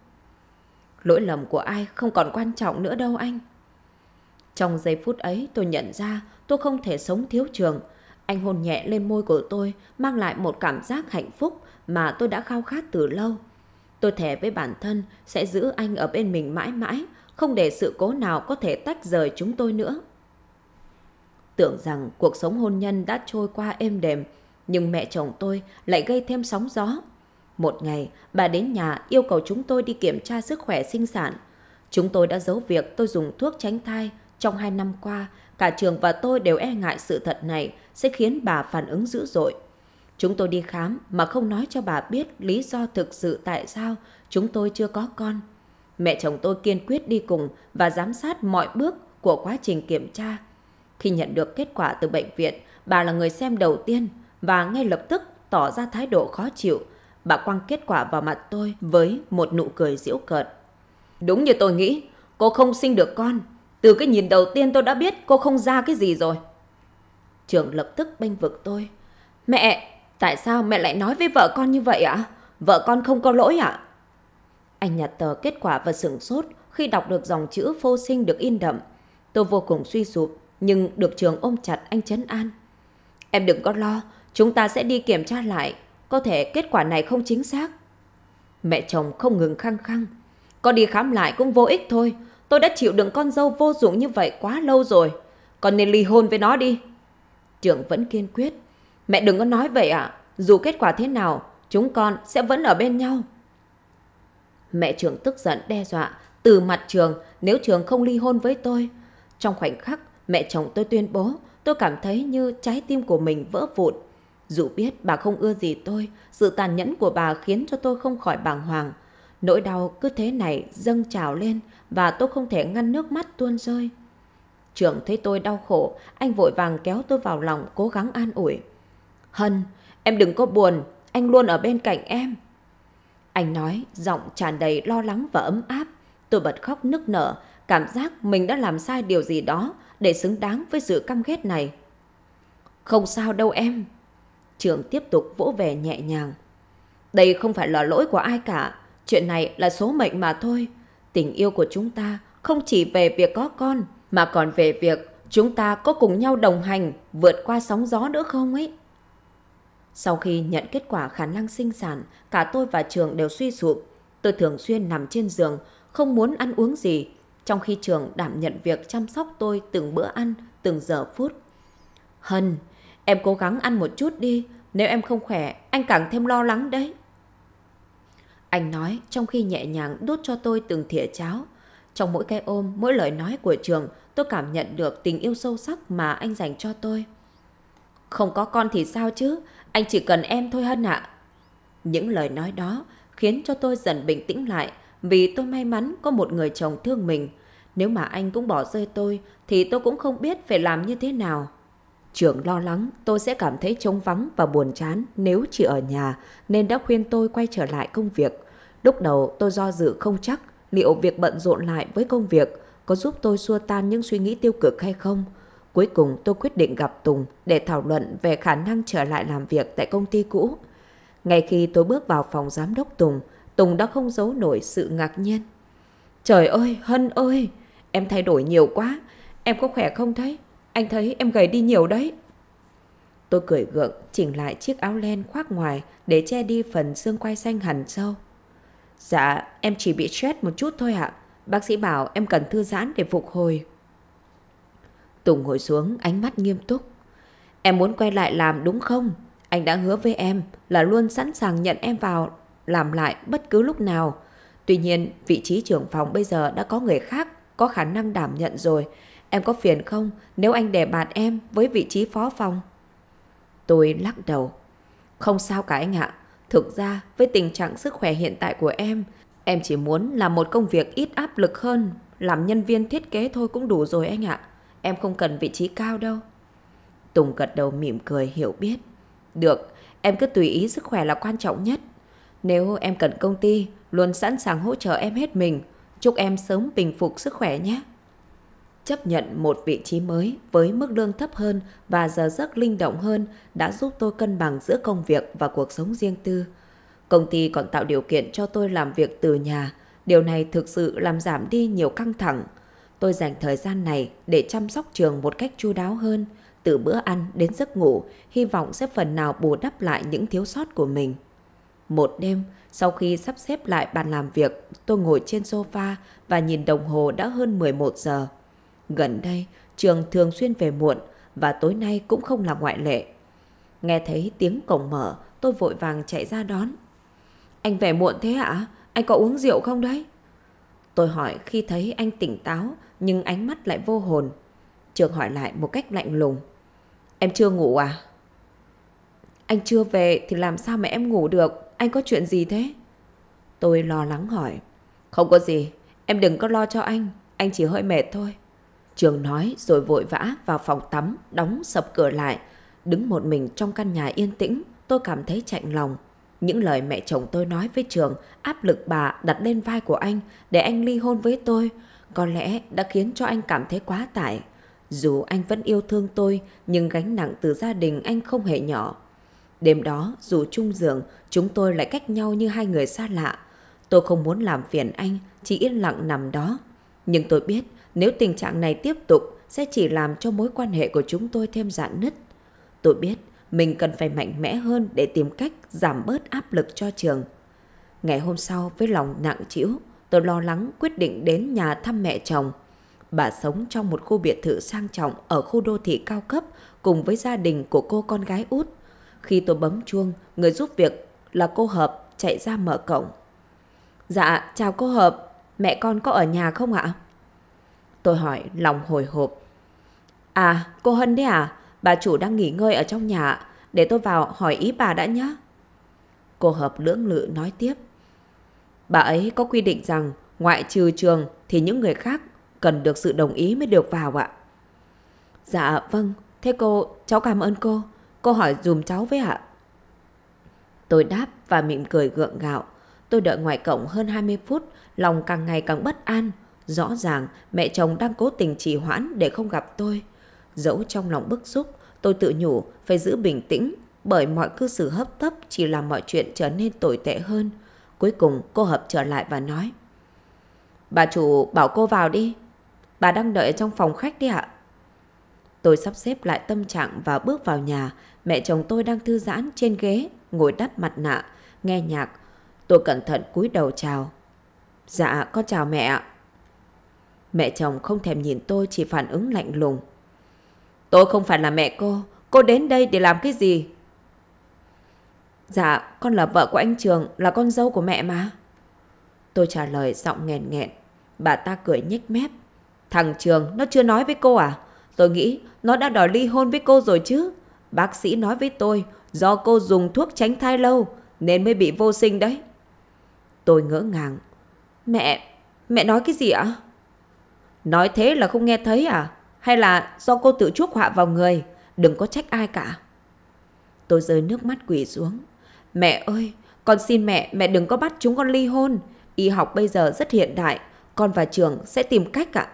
Lỗi lầm của ai không còn quan trọng nữa đâu anh. Trong giây phút ấy tôi nhận ra tôi không thể sống thiếu trường, anh hôn nhẹ lên môi của tôi, mang lại một cảm giác hạnh phúc mà tôi đã khao khát từ lâu. Tôi thề với bản thân sẽ giữ anh ở bên mình mãi mãi, không để sự cố nào có thể tách rời chúng tôi nữa. Tưởng rằng cuộc sống hôn nhân đã trôi qua êm đềm, nhưng mẹ chồng tôi lại gây thêm sóng gió. Một ngày, bà đến nhà yêu cầu chúng tôi đi kiểm tra sức khỏe sinh sản. Chúng tôi đã giấu việc tôi dùng thuốc tránh thai trong hai năm qua Cả trường và tôi đều e ngại sự thật này sẽ khiến bà phản ứng dữ dội. Chúng tôi đi khám mà không nói cho bà biết lý do thực sự tại sao chúng tôi chưa có con. Mẹ chồng tôi kiên quyết đi cùng và giám sát mọi bước của quá trình kiểm tra. Khi nhận được kết quả từ bệnh viện, bà là người xem đầu tiên và ngay lập tức tỏ ra thái độ khó chịu. Bà quăng kết quả vào mặt tôi với một nụ cười giễu cợt. Đúng như tôi nghĩ, cô không sinh được con từ cái nhìn đầu tiên tôi đã biết cô không ra cái gì rồi. Trường lập tức bênh vực tôi. Mẹ, tại sao mẹ lại nói với vợ con như vậy ạ? Vợ con không có lỗi ạ? Anh nhặt tờ kết quả và sửng sốt khi đọc được dòng chữ vô sinh được in đậm. Tôi vô cùng suy sụp, nhưng được trường ôm chặt anh chấn an. Em đừng có lo, chúng ta sẽ đi kiểm tra lại. Có thể kết quả này không chính xác. Mẹ chồng không ngừng khăng khăng. Có đi khám lại cũng vô ích thôi. Tôi đã chịu đựng con dâu vô dụng như vậy quá lâu rồi. Con nên ly hôn với nó đi. Trưởng vẫn kiên quyết. Mẹ đừng có nói vậy ạ. Dù kết quả thế nào, chúng con sẽ vẫn ở bên nhau. Mẹ trưởng tức giận đe dọa. Từ mặt trường, nếu trường không ly hôn với tôi. Trong khoảnh khắc, mẹ chồng tôi tuyên bố, tôi cảm thấy như trái tim của mình vỡ vụn. Dù biết bà không ưa gì tôi, sự tàn nhẫn của bà khiến cho tôi không khỏi bàng hoàng. Nỗi đau cứ thế này dâng trào lên và tôi không thể ngăn nước mắt tuôn rơi. Trưởng thấy tôi đau khổ, anh vội vàng kéo tôi vào lòng cố gắng an ủi. Hân, em đừng có buồn, anh luôn ở bên cạnh em. Anh nói, giọng tràn đầy lo lắng và ấm áp. Tôi bật khóc nức nở, cảm giác mình đã làm sai điều gì đó để xứng đáng với sự căm ghét này. Không sao đâu em. Trưởng tiếp tục vỗ về nhẹ nhàng. Đây không phải là lỗi của ai cả, Chuyện này là số mệnh mà thôi. Tình yêu của chúng ta không chỉ về việc có con, mà còn về việc chúng ta có cùng nhau đồng hành vượt qua sóng gió nữa không ấy. Sau khi nhận kết quả khả năng sinh sản, cả tôi và Trường đều suy sụp. Tôi thường xuyên nằm trên giường, không muốn ăn uống gì, trong khi Trường đảm nhận việc chăm sóc tôi từng bữa ăn, từng giờ phút. Hân, em cố gắng ăn một chút đi, nếu em không khỏe, anh càng thêm lo lắng đấy. Anh nói trong khi nhẹ nhàng đút cho tôi từng thìa cháo. Trong mỗi cái ôm, mỗi lời nói của trường, tôi cảm nhận được tình yêu sâu sắc mà anh dành cho tôi. Không có con thì sao chứ, anh chỉ cần em thôi Hân ạ. Những lời nói đó khiến cho tôi dần bình tĩnh lại vì tôi may mắn có một người chồng thương mình. Nếu mà anh cũng bỏ rơi tôi thì tôi cũng không biết phải làm như thế nào. Trưởng lo lắng tôi sẽ cảm thấy trống vắng và buồn chán nếu chỉ ở nhà nên đã khuyên tôi quay trở lại công việc. Lúc đầu tôi do dự không chắc liệu việc bận rộn lại với công việc có giúp tôi xua tan những suy nghĩ tiêu cực hay không. Cuối cùng tôi quyết định gặp Tùng để thảo luận về khả năng trở lại làm việc tại công ty cũ. Ngay khi tôi bước vào phòng giám đốc Tùng, Tùng đã không giấu nổi sự ngạc nhiên. Trời ơi, Hân ơi, em thay đổi nhiều quá, em có khỏe không thấy? Anh thấy em gầy đi nhiều đấy. Tôi cười gượng, chỉnh lại chiếc áo len khoác ngoài để che đi phần xương quai xanh hẳn sâu. Dạ, em chỉ bị stress một chút thôi ạ. Bác sĩ bảo em cần thư giãn để phục hồi. Tùng ngồi xuống, ánh mắt nghiêm túc. Em muốn quay lại làm đúng không? Anh đã hứa với em là luôn sẵn sàng nhận em vào làm lại bất cứ lúc nào. Tuy nhiên, vị trí trưởng phòng bây giờ đã có người khác có khả năng đảm nhận rồi. Em có phiền không nếu anh đề bạt em với vị trí phó phòng? Tôi lắc đầu. Không sao cả anh ạ. Thực ra, với tình trạng sức khỏe hiện tại của em, em chỉ muốn làm một công việc ít áp lực hơn, làm nhân viên thiết kế thôi cũng đủ rồi anh ạ. Em không cần vị trí cao đâu. Tùng gật đầu mỉm cười hiểu biết. Được, em cứ tùy ý sức khỏe là quan trọng nhất. Nếu em cần công ty, luôn sẵn sàng hỗ trợ em hết mình. Chúc em sớm bình phục sức khỏe nhé chấp nhận một vị trí mới với mức lương thấp hơn và giờ giấc linh động hơn đã giúp tôi cân bằng giữa công việc và cuộc sống riêng tư. Công ty còn tạo điều kiện cho tôi làm việc từ nhà, điều này thực sự làm giảm đi nhiều căng thẳng. Tôi dành thời gian này để chăm sóc trường một cách chu đáo hơn, từ bữa ăn đến giấc ngủ, hy vọng sẽ phần nào bù đắp lại những thiếu sót của mình. Một đêm, sau khi sắp xếp lại bàn làm việc, tôi ngồi trên sofa và nhìn đồng hồ đã hơn 11 giờ. Gần đây, trường thường xuyên về muộn và tối nay cũng không là ngoại lệ. Nghe thấy tiếng cổng mở, tôi vội vàng chạy ra đón. Anh về muộn thế ạ? Anh có uống rượu không đấy? Tôi hỏi khi thấy anh tỉnh táo nhưng ánh mắt lại vô hồn. Trường hỏi lại một cách lạnh lùng. Em chưa ngủ à? Anh chưa về thì làm sao mà em ngủ được? Anh có chuyện gì thế? Tôi lo lắng hỏi. Không có gì, em đừng có lo cho anh, anh chỉ hơi mệt thôi. Trường nói rồi vội vã vào phòng tắm, đóng sập cửa lại. Đứng một mình trong căn nhà yên tĩnh, tôi cảm thấy chạnh lòng. Những lời mẹ chồng tôi nói với Trường, áp lực bà đặt lên vai của anh để anh ly hôn với tôi, có lẽ đã khiến cho anh cảm thấy quá tải. Dù anh vẫn yêu thương tôi, nhưng gánh nặng từ gia đình anh không hề nhỏ. Đêm đó, dù chung giường, chúng tôi lại cách nhau như hai người xa lạ. Tôi không muốn làm phiền anh, chỉ yên lặng nằm đó. Nhưng tôi biết nếu tình trạng này tiếp tục sẽ chỉ làm cho mối quan hệ của chúng tôi thêm dạn nứt. Tôi biết mình cần phải mạnh mẽ hơn để tìm cách giảm bớt áp lực cho trường. Ngày hôm sau với lòng nặng trĩu, tôi lo lắng quyết định đến nhà thăm mẹ chồng. Bà sống trong một khu biệt thự sang trọng ở khu đô thị cao cấp cùng với gia đình của cô con gái út. Khi tôi bấm chuông, người giúp việc là cô Hợp chạy ra mở cổng. Dạ, chào cô Hợp, mẹ con có ở nhà không ạ? Tôi hỏi lòng hồi hộp. À, cô Hân đấy à? Bà chủ đang nghỉ ngơi ở trong nhà. Để tôi vào hỏi ý bà đã nhé. Cô Hợp lưỡng lự nói tiếp. Bà ấy có quy định rằng ngoại trừ trường thì những người khác cần được sự đồng ý mới được vào ạ. Dạ vâng, thế cô, cháu cảm ơn cô. Cô hỏi dùm cháu với ạ. Tôi đáp và mỉm cười gượng gạo. Tôi đợi ngoài cổng hơn 20 phút, lòng càng ngày càng bất an. Rõ ràng mẹ chồng đang cố tình trì hoãn để không gặp tôi. Dẫu trong lòng bức xúc, tôi tự nhủ phải giữ bình tĩnh bởi mọi cư xử hấp tấp chỉ làm mọi chuyện trở nên tồi tệ hơn. Cuối cùng cô hợp trở lại và nói Bà chủ bảo cô vào đi. Bà đang đợi trong phòng khách đi ạ. Tôi sắp xếp lại tâm trạng và bước vào nhà. Mẹ chồng tôi đang thư giãn trên ghế, ngồi đắp mặt nạ, nghe nhạc. Tôi cẩn thận cúi đầu chào. Dạ, con chào mẹ ạ. Mẹ chồng không thèm nhìn tôi chỉ phản ứng lạnh lùng. Tôi không phải là mẹ cô, cô đến đây để làm cái gì? Dạ, con là vợ của anh Trường, là con dâu của mẹ mà. Tôi trả lời giọng nghẹn nghẹn. Bà ta cười nhếch mép. Thằng Trường, nó chưa nói với cô à? Tôi nghĩ nó đã đòi ly hôn với cô rồi chứ. Bác sĩ nói với tôi, do cô dùng thuốc tránh thai lâu, nên mới bị vô sinh đấy. Tôi ngỡ ngàng. Mẹ, mẹ nói cái gì ạ? À? Nói thế là không nghe thấy à? Hay là do cô tự chuốc họa vào người? Đừng có trách ai cả. Tôi rơi nước mắt quỷ xuống. Mẹ ơi, con xin mẹ, mẹ đừng có bắt chúng con ly hôn. Y học bây giờ rất hiện đại, con và trường sẽ tìm cách ạ.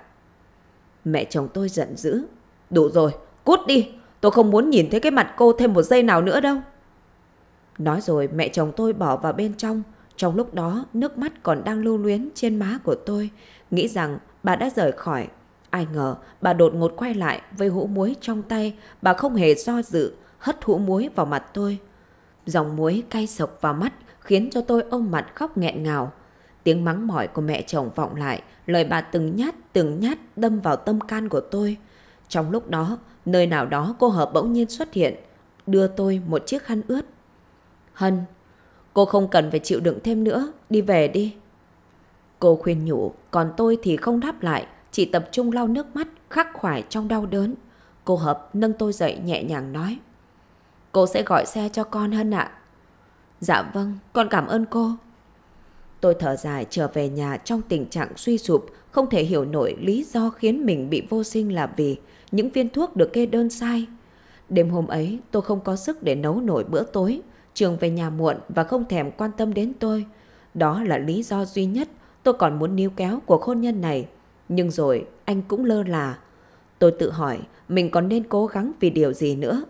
Mẹ chồng tôi giận dữ. Đủ rồi, cút đi, tôi không muốn nhìn thấy cái mặt cô thêm một giây nào nữa đâu. Nói rồi mẹ chồng tôi bỏ vào bên trong, trong lúc đó nước mắt còn đang lưu luyến trên má của tôi, nghĩ rằng Bà đã rời khỏi. Ai ngờ bà đột ngột quay lại với hũ muối trong tay. Bà không hề do dự, hất hũ muối vào mặt tôi. Dòng muối cay sộc vào mắt khiến cho tôi ôm mặt khóc nghẹn ngào. Tiếng mắng mỏi của mẹ chồng vọng lại, lời bà từng nhát từng nhát đâm vào tâm can của tôi. Trong lúc đó, nơi nào đó cô Hợp bỗng nhiên xuất hiện, đưa tôi một chiếc khăn ướt. Hân, cô không cần phải chịu đựng thêm nữa, đi về đi. Cô khuyên nhủ, còn tôi thì không đáp lại, chỉ tập trung lau nước mắt, khắc khoải trong đau đớn. Cô Hợp nâng tôi dậy nhẹ nhàng nói. Cô sẽ gọi xe cho con hơn ạ. Dạ vâng, con cảm ơn cô. Tôi thở dài trở về nhà trong tình trạng suy sụp, không thể hiểu nổi lý do khiến mình bị vô sinh là vì những viên thuốc được kê đơn sai. Đêm hôm ấy, tôi không có sức để nấu nổi bữa tối, trường về nhà muộn và không thèm quan tâm đến tôi. Đó là lý do duy nhất Tôi còn muốn níu kéo cuộc hôn nhân này, nhưng rồi anh cũng lơ là. Tôi tự hỏi mình còn nên cố gắng vì điều gì nữa.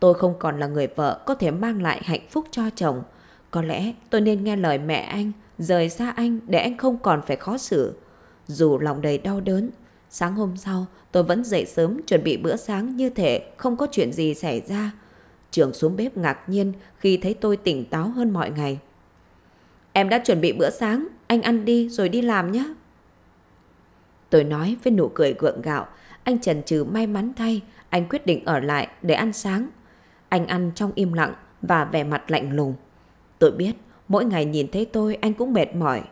Tôi không còn là người vợ có thể mang lại hạnh phúc cho chồng. Có lẽ tôi nên nghe lời mẹ anh, rời xa anh để anh không còn phải khó xử. Dù lòng đầy đau đớn, sáng hôm sau tôi vẫn dậy sớm chuẩn bị bữa sáng như thể không có chuyện gì xảy ra. Trường xuống bếp ngạc nhiên khi thấy tôi tỉnh táo hơn mọi ngày. Em đã chuẩn bị bữa sáng. Anh ăn đi rồi đi làm nhé. Tôi nói với nụ cười gượng gạo, anh trần trừ may mắn thay, anh quyết định ở lại để ăn sáng. Anh ăn trong im lặng và vẻ mặt lạnh lùng. Tôi biết, mỗi ngày nhìn thấy tôi anh cũng mệt mỏi.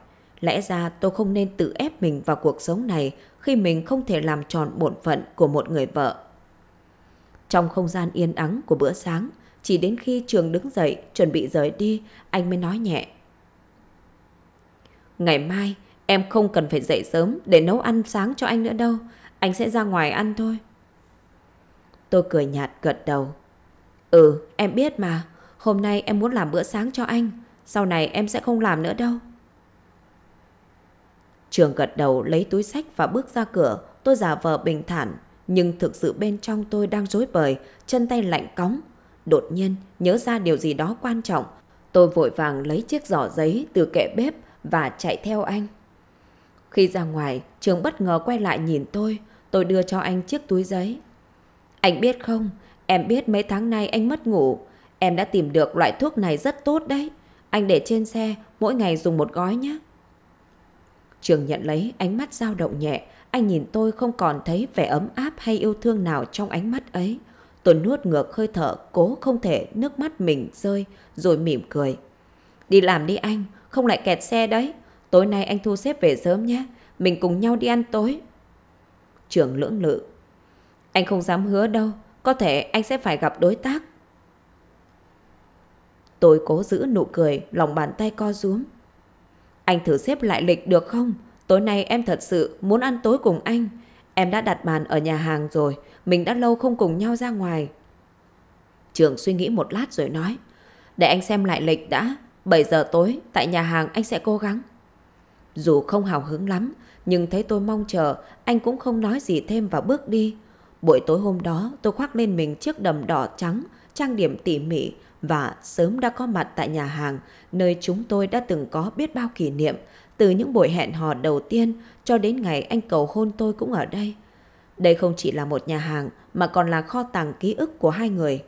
Lẽ ra tôi không nên tự ép mình vào cuộc sống này khi mình không thể làm tròn bổn phận của một người vợ. Trong không gian yên ắng của bữa sáng, chỉ đến khi trường đứng dậy chuẩn bị rời đi, anh mới nói nhẹ. Ngày mai em không cần phải dậy sớm để nấu ăn sáng cho anh nữa đâu. Anh sẽ ra ngoài ăn thôi. Tôi cười nhạt gật đầu. Ừ, em biết mà. Hôm nay em muốn làm bữa sáng cho anh. Sau này em sẽ không làm nữa đâu. Trường gật đầu lấy túi sách và bước ra cửa. Tôi giả vờ bình thản. Nhưng thực sự bên trong tôi đang rối bời, chân tay lạnh cóng. Đột nhiên nhớ ra điều gì đó quan trọng. Tôi vội vàng lấy chiếc giỏ giấy từ kệ bếp và chạy theo anh. Khi ra ngoài, trường bất ngờ quay lại nhìn tôi, tôi đưa cho anh chiếc túi giấy. Anh biết không, em biết mấy tháng nay anh mất ngủ, em đã tìm được loại thuốc này rất tốt đấy. Anh để trên xe, mỗi ngày dùng một gói nhé. Trường nhận lấy ánh mắt dao động nhẹ, anh nhìn tôi không còn thấy vẻ ấm áp hay yêu thương nào trong ánh mắt ấy. Tôi nuốt ngược hơi thở, cố không thể nước mắt mình rơi, rồi mỉm cười. Đi làm đi anh, không lại kẹt xe đấy. Tối nay anh thu xếp về sớm nhé, mình cùng nhau đi ăn tối. Trưởng lưỡng lự. Anh không dám hứa đâu, có thể anh sẽ phải gặp đối tác. Tôi cố giữ nụ cười, lòng bàn tay co rúm. Anh thử xếp lại lịch được không? Tối nay em thật sự muốn ăn tối cùng anh. Em đã đặt bàn ở nhà hàng rồi, mình đã lâu không cùng nhau ra ngoài. Trường suy nghĩ một lát rồi nói, để anh xem lại lịch đã, 7 giờ tối tại nhà hàng anh sẽ cố gắng. Dù không hào hứng lắm, nhưng thấy tôi mong chờ, anh cũng không nói gì thêm và bước đi. Buổi tối hôm đó, tôi khoác lên mình chiếc đầm đỏ trắng, trang điểm tỉ mỉ và sớm đã có mặt tại nhà hàng, nơi chúng tôi đã từng có biết bao kỷ niệm, từ những buổi hẹn hò đầu tiên cho đến ngày anh cầu hôn tôi cũng ở đây. Đây không chỉ là một nhà hàng mà còn là kho tàng ký ức của hai người.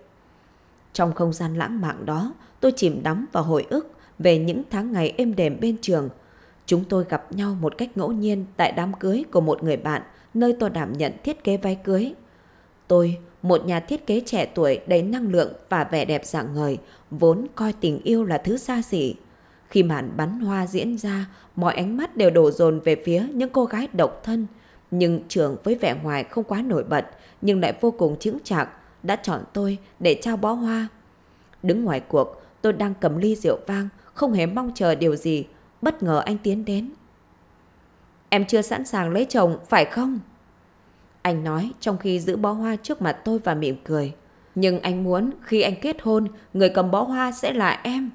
Trong không gian lãng mạn đó, tôi chìm đắm vào hồi ức về những tháng ngày êm đềm bên trường. Chúng tôi gặp nhau một cách ngẫu nhiên tại đám cưới của một người bạn, nơi tôi đảm nhận thiết kế váy cưới. Tôi, một nhà thiết kế trẻ tuổi đầy năng lượng và vẻ đẹp dạng người vốn coi tình yêu là thứ xa xỉ. Khi màn bắn hoa diễn ra, mọi ánh mắt đều đổ dồn về phía những cô gái độc thân. Nhưng trường với vẻ ngoài không quá nổi bật, nhưng lại vô cùng chững chạc, đã chọn tôi để trao bó hoa. Đứng ngoài cuộc, Tôi đang cầm ly rượu vang, không hề mong chờ điều gì. Bất ngờ anh tiến đến. Em chưa sẵn sàng lấy chồng, phải không? Anh nói trong khi giữ bó hoa trước mặt tôi và mỉm cười. Nhưng anh muốn khi anh kết hôn, người cầm bó hoa sẽ là em.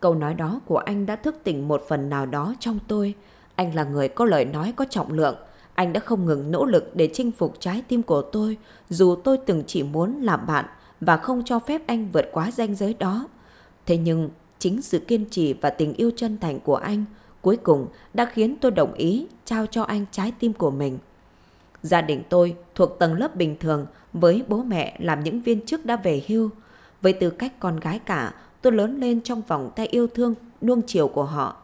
Câu nói đó của anh đã thức tỉnh một phần nào đó trong tôi. Anh là người có lời nói có trọng lượng. Anh đã không ngừng nỗ lực để chinh phục trái tim của tôi, dù tôi từng chỉ muốn làm bạn, và không cho phép anh vượt quá ranh giới đó. Thế nhưng, chính sự kiên trì và tình yêu chân thành của anh cuối cùng đã khiến tôi đồng ý trao cho anh trái tim của mình. Gia đình tôi thuộc tầng lớp bình thường với bố mẹ làm những viên chức đã về hưu. Với tư cách con gái cả, tôi lớn lên trong vòng tay yêu thương nuông chiều của họ.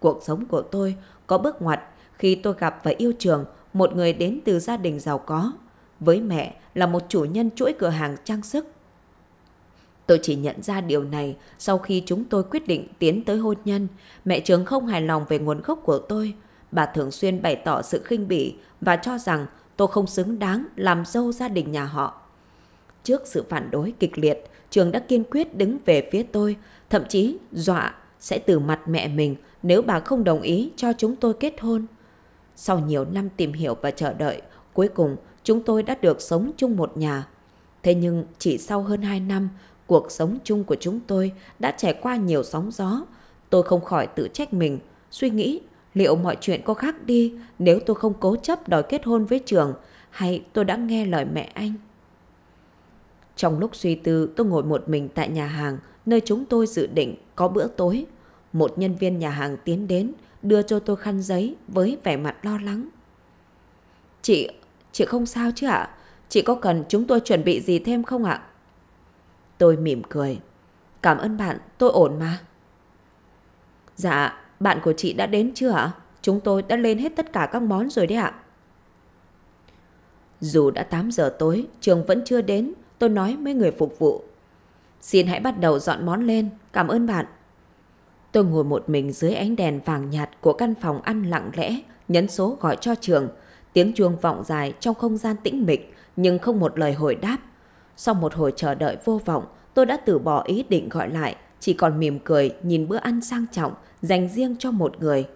Cuộc sống của tôi có bước ngoặt khi tôi gặp và yêu trường một người đến từ gia đình giàu có. Với mẹ là một chủ nhân chuỗi cửa hàng trang sức. Tôi chỉ nhận ra điều này sau khi chúng tôi quyết định tiến tới hôn nhân. Mẹ Trường không hài lòng về nguồn gốc của tôi. Bà thường xuyên bày tỏ sự khinh bỉ và cho rằng tôi không xứng đáng làm dâu gia đình nhà họ. Trước sự phản đối kịch liệt, Trường đã kiên quyết đứng về phía tôi, thậm chí dọa sẽ từ mặt mẹ mình nếu bà không đồng ý cho chúng tôi kết hôn. Sau nhiều năm tìm hiểu và chờ đợi, cuối cùng chúng tôi đã được sống chung một nhà. Thế nhưng chỉ sau hơn 2 năm, cuộc sống chung của chúng tôi đã trải qua nhiều sóng gió. Tôi không khỏi tự trách mình, suy nghĩ liệu mọi chuyện có khác đi nếu tôi không cố chấp đòi kết hôn với trường hay tôi đã nghe lời mẹ anh. Trong lúc suy tư, tôi ngồi một mình tại nhà hàng nơi chúng tôi dự định có bữa tối. Một nhân viên nhà hàng tiến đến, đưa cho tôi khăn giấy với vẻ mặt lo lắng. Chị, chị không sao chứ ạ? À? Chị có cần chúng tôi chuẩn bị gì thêm không ạ? À? Tôi mỉm cười. Cảm ơn bạn, tôi ổn mà. Dạ, bạn của chị đã đến chưa ạ? Chúng tôi đã lên hết tất cả các món rồi đấy ạ. Dù đã 8 giờ tối, trường vẫn chưa đến, tôi nói với người phục vụ. Xin hãy bắt đầu dọn món lên, cảm ơn bạn. Tôi ngồi một mình dưới ánh đèn vàng nhạt của căn phòng ăn lặng lẽ, nhấn số gọi cho trường. Tiếng chuông vọng dài trong không gian tĩnh mịch, nhưng không một lời hồi đáp. Sau một hồi chờ đợi vô vọng, tôi đã từ bỏ ý định gọi lại, chỉ còn mỉm cười nhìn bữa ăn sang trọng dành riêng cho một người.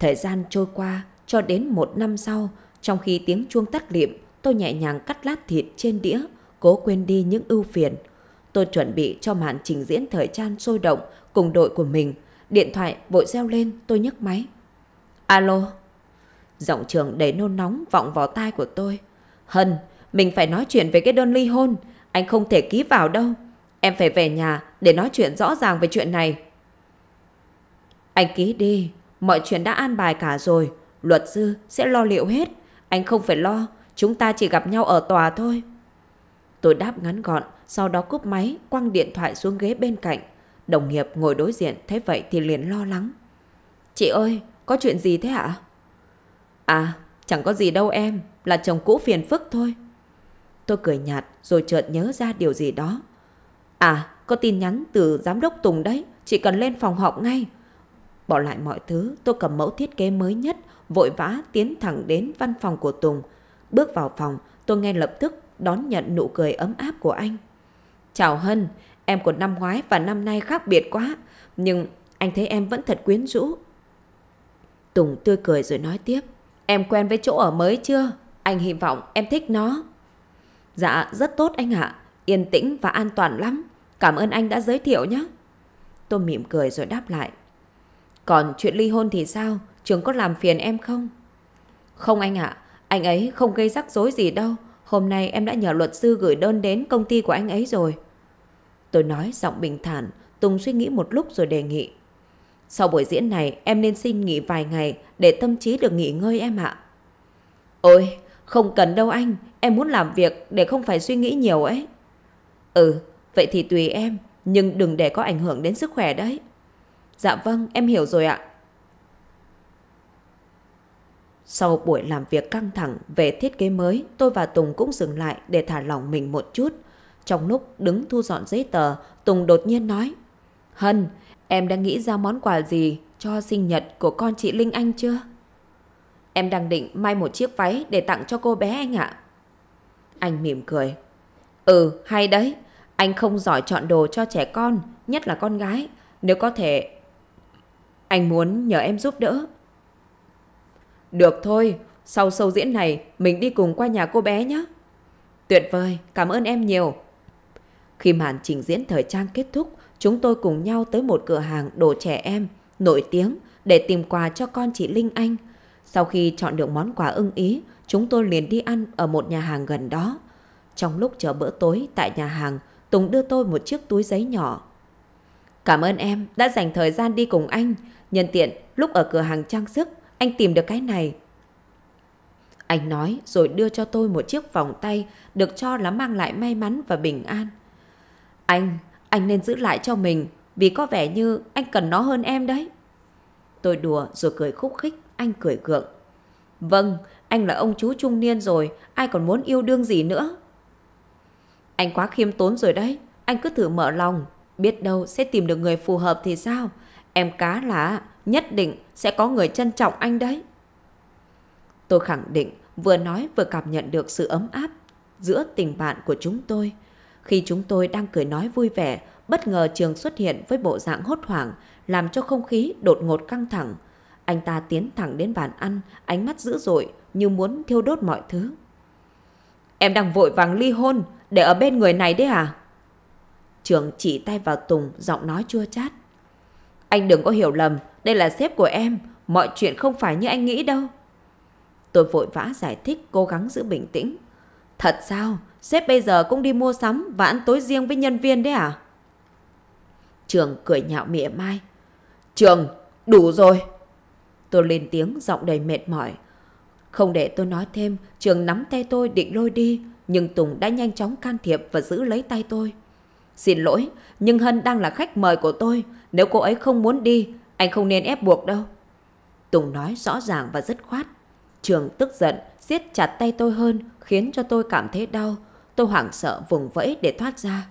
Thời gian trôi qua cho đến một năm sau, trong khi tiếng chuông tắt liệm, tôi nhẹ nhàng cắt lát thịt trên đĩa, cố quên đi những ưu phiền. Tôi chuẩn bị cho màn trình diễn thời trang sôi động cùng đội của mình. Điện thoại vội reo lên, tôi nhấc máy. Alo. Giọng trường đầy nôn nóng vọng vào tai của tôi. Hân, mình phải nói chuyện về cái đơn ly hôn. Anh không thể ký vào đâu. Em phải về nhà để nói chuyện rõ ràng về chuyện này. Anh ký đi. Mọi chuyện đã an bài cả rồi. Luật sư sẽ lo liệu hết. Anh không phải lo. Chúng ta chỉ gặp nhau ở tòa thôi. Tôi đáp ngắn gọn. Sau đó cúp máy, quăng điện thoại xuống ghế bên cạnh. Đồng nghiệp ngồi đối diện thấy vậy thì liền lo lắng. Chị ơi, có chuyện gì thế ạ? À, chẳng có gì đâu em là chồng cũ phiền phức thôi. Tôi cười nhạt rồi chợt nhớ ra điều gì đó. À, có tin nhắn từ giám đốc Tùng đấy, chỉ cần lên phòng họp ngay. Bỏ lại mọi thứ, tôi cầm mẫu thiết kế mới nhất, vội vã tiến thẳng đến văn phòng của Tùng. Bước vào phòng, tôi ngay lập tức đón nhận nụ cười ấm áp của anh. Chào Hân, em của năm ngoái và năm nay khác biệt quá, nhưng anh thấy em vẫn thật quyến rũ. Tùng tươi cười rồi nói tiếp, em quen với chỗ ở mới chưa? Anh hy vọng em thích nó. Dạ, rất tốt anh ạ. Yên tĩnh và an toàn lắm. Cảm ơn anh đã giới thiệu nhé. Tôi mỉm cười rồi đáp lại. Còn chuyện ly hôn thì sao? Trường có làm phiền em không? Không anh ạ. Anh ấy không gây rắc rối gì đâu. Hôm nay em đã nhờ luật sư gửi đơn đến công ty của anh ấy rồi. Tôi nói giọng bình thản, Tùng suy nghĩ một lúc rồi đề nghị. Sau buổi diễn này em nên xin nghỉ vài ngày để tâm trí được nghỉ ngơi em ạ. Ôi, không cần đâu anh, em muốn làm việc để không phải suy nghĩ nhiều ấy. Ừ, vậy thì tùy em, nhưng đừng để có ảnh hưởng đến sức khỏe đấy. Dạ vâng, em hiểu rồi ạ. Sau buổi làm việc căng thẳng về thiết kế mới, tôi và Tùng cũng dừng lại để thả lỏng mình một chút. Trong lúc đứng thu dọn giấy tờ, Tùng đột nhiên nói. Hân, em đã nghĩ ra món quà gì cho sinh nhật của con chị Linh Anh chưa? Em đang định may một chiếc váy để tặng cho cô bé anh ạ. Anh mỉm cười. Ừ, hay đấy. Anh không giỏi chọn đồ cho trẻ con, nhất là con gái. Nếu có thể... Anh muốn nhờ em giúp đỡ. Được thôi, sau sâu diễn này mình đi cùng qua nhà cô bé nhé. Tuyệt vời, cảm ơn em nhiều. Khi màn trình diễn thời trang kết thúc, chúng tôi cùng nhau tới một cửa hàng đồ trẻ em nổi tiếng để tìm quà cho con chị Linh Anh. Sau khi chọn được món quà ưng ý, chúng tôi liền đi ăn ở một nhà hàng gần đó. Trong lúc chờ bữa tối tại nhà hàng, Tùng đưa tôi một chiếc túi giấy nhỏ. Cảm ơn em đã dành thời gian đi cùng anh. Nhân tiện, lúc ở cửa hàng trang sức, anh tìm được cái này. Anh nói rồi đưa cho tôi một chiếc vòng tay được cho là mang lại may mắn và bình an. Anh, anh nên giữ lại cho mình vì có vẻ như anh cần nó hơn em đấy. Tôi đùa rồi cười khúc khích anh cười gượng. Vâng, anh là ông chú trung niên rồi, ai còn muốn yêu đương gì nữa? Anh quá khiêm tốn rồi đấy, anh cứ thử mở lòng, biết đâu sẽ tìm được người phù hợp thì sao? Em cá là nhất định sẽ có người trân trọng anh đấy. Tôi khẳng định, vừa nói vừa cảm nhận được sự ấm áp giữa tình bạn của chúng tôi. Khi chúng tôi đang cười nói vui vẻ, bất ngờ Trường xuất hiện với bộ dạng hốt hoảng, làm cho không khí đột ngột căng thẳng. Anh ta tiến thẳng đến bàn ăn, ánh mắt dữ dội như muốn thiêu đốt mọi thứ. Em đang vội vàng ly hôn để ở bên người này đấy à? Trường chỉ tay vào Tùng, giọng nói chua chát. Anh đừng có hiểu lầm, đây là sếp của em, mọi chuyện không phải như anh nghĩ đâu. Tôi vội vã giải thích, cố gắng giữ bình tĩnh. Thật sao? Sếp bây giờ cũng đi mua sắm và ăn tối riêng với nhân viên đấy à? Trường cười nhạo mỉa mai. Trường, đủ rồi. Tôi lên tiếng giọng đầy mệt mỏi. Không để tôi nói thêm, Trường nắm tay tôi định lôi đi, nhưng Tùng đã nhanh chóng can thiệp và giữ lấy tay tôi. Xin lỗi, nhưng Hân đang là khách mời của tôi. Nếu cô ấy không muốn đi, anh không nên ép buộc đâu. Tùng nói rõ ràng và dứt khoát. Trường tức giận, siết chặt tay tôi hơn, khiến cho tôi cảm thấy đau. Tôi hoảng sợ vùng vẫy để thoát ra.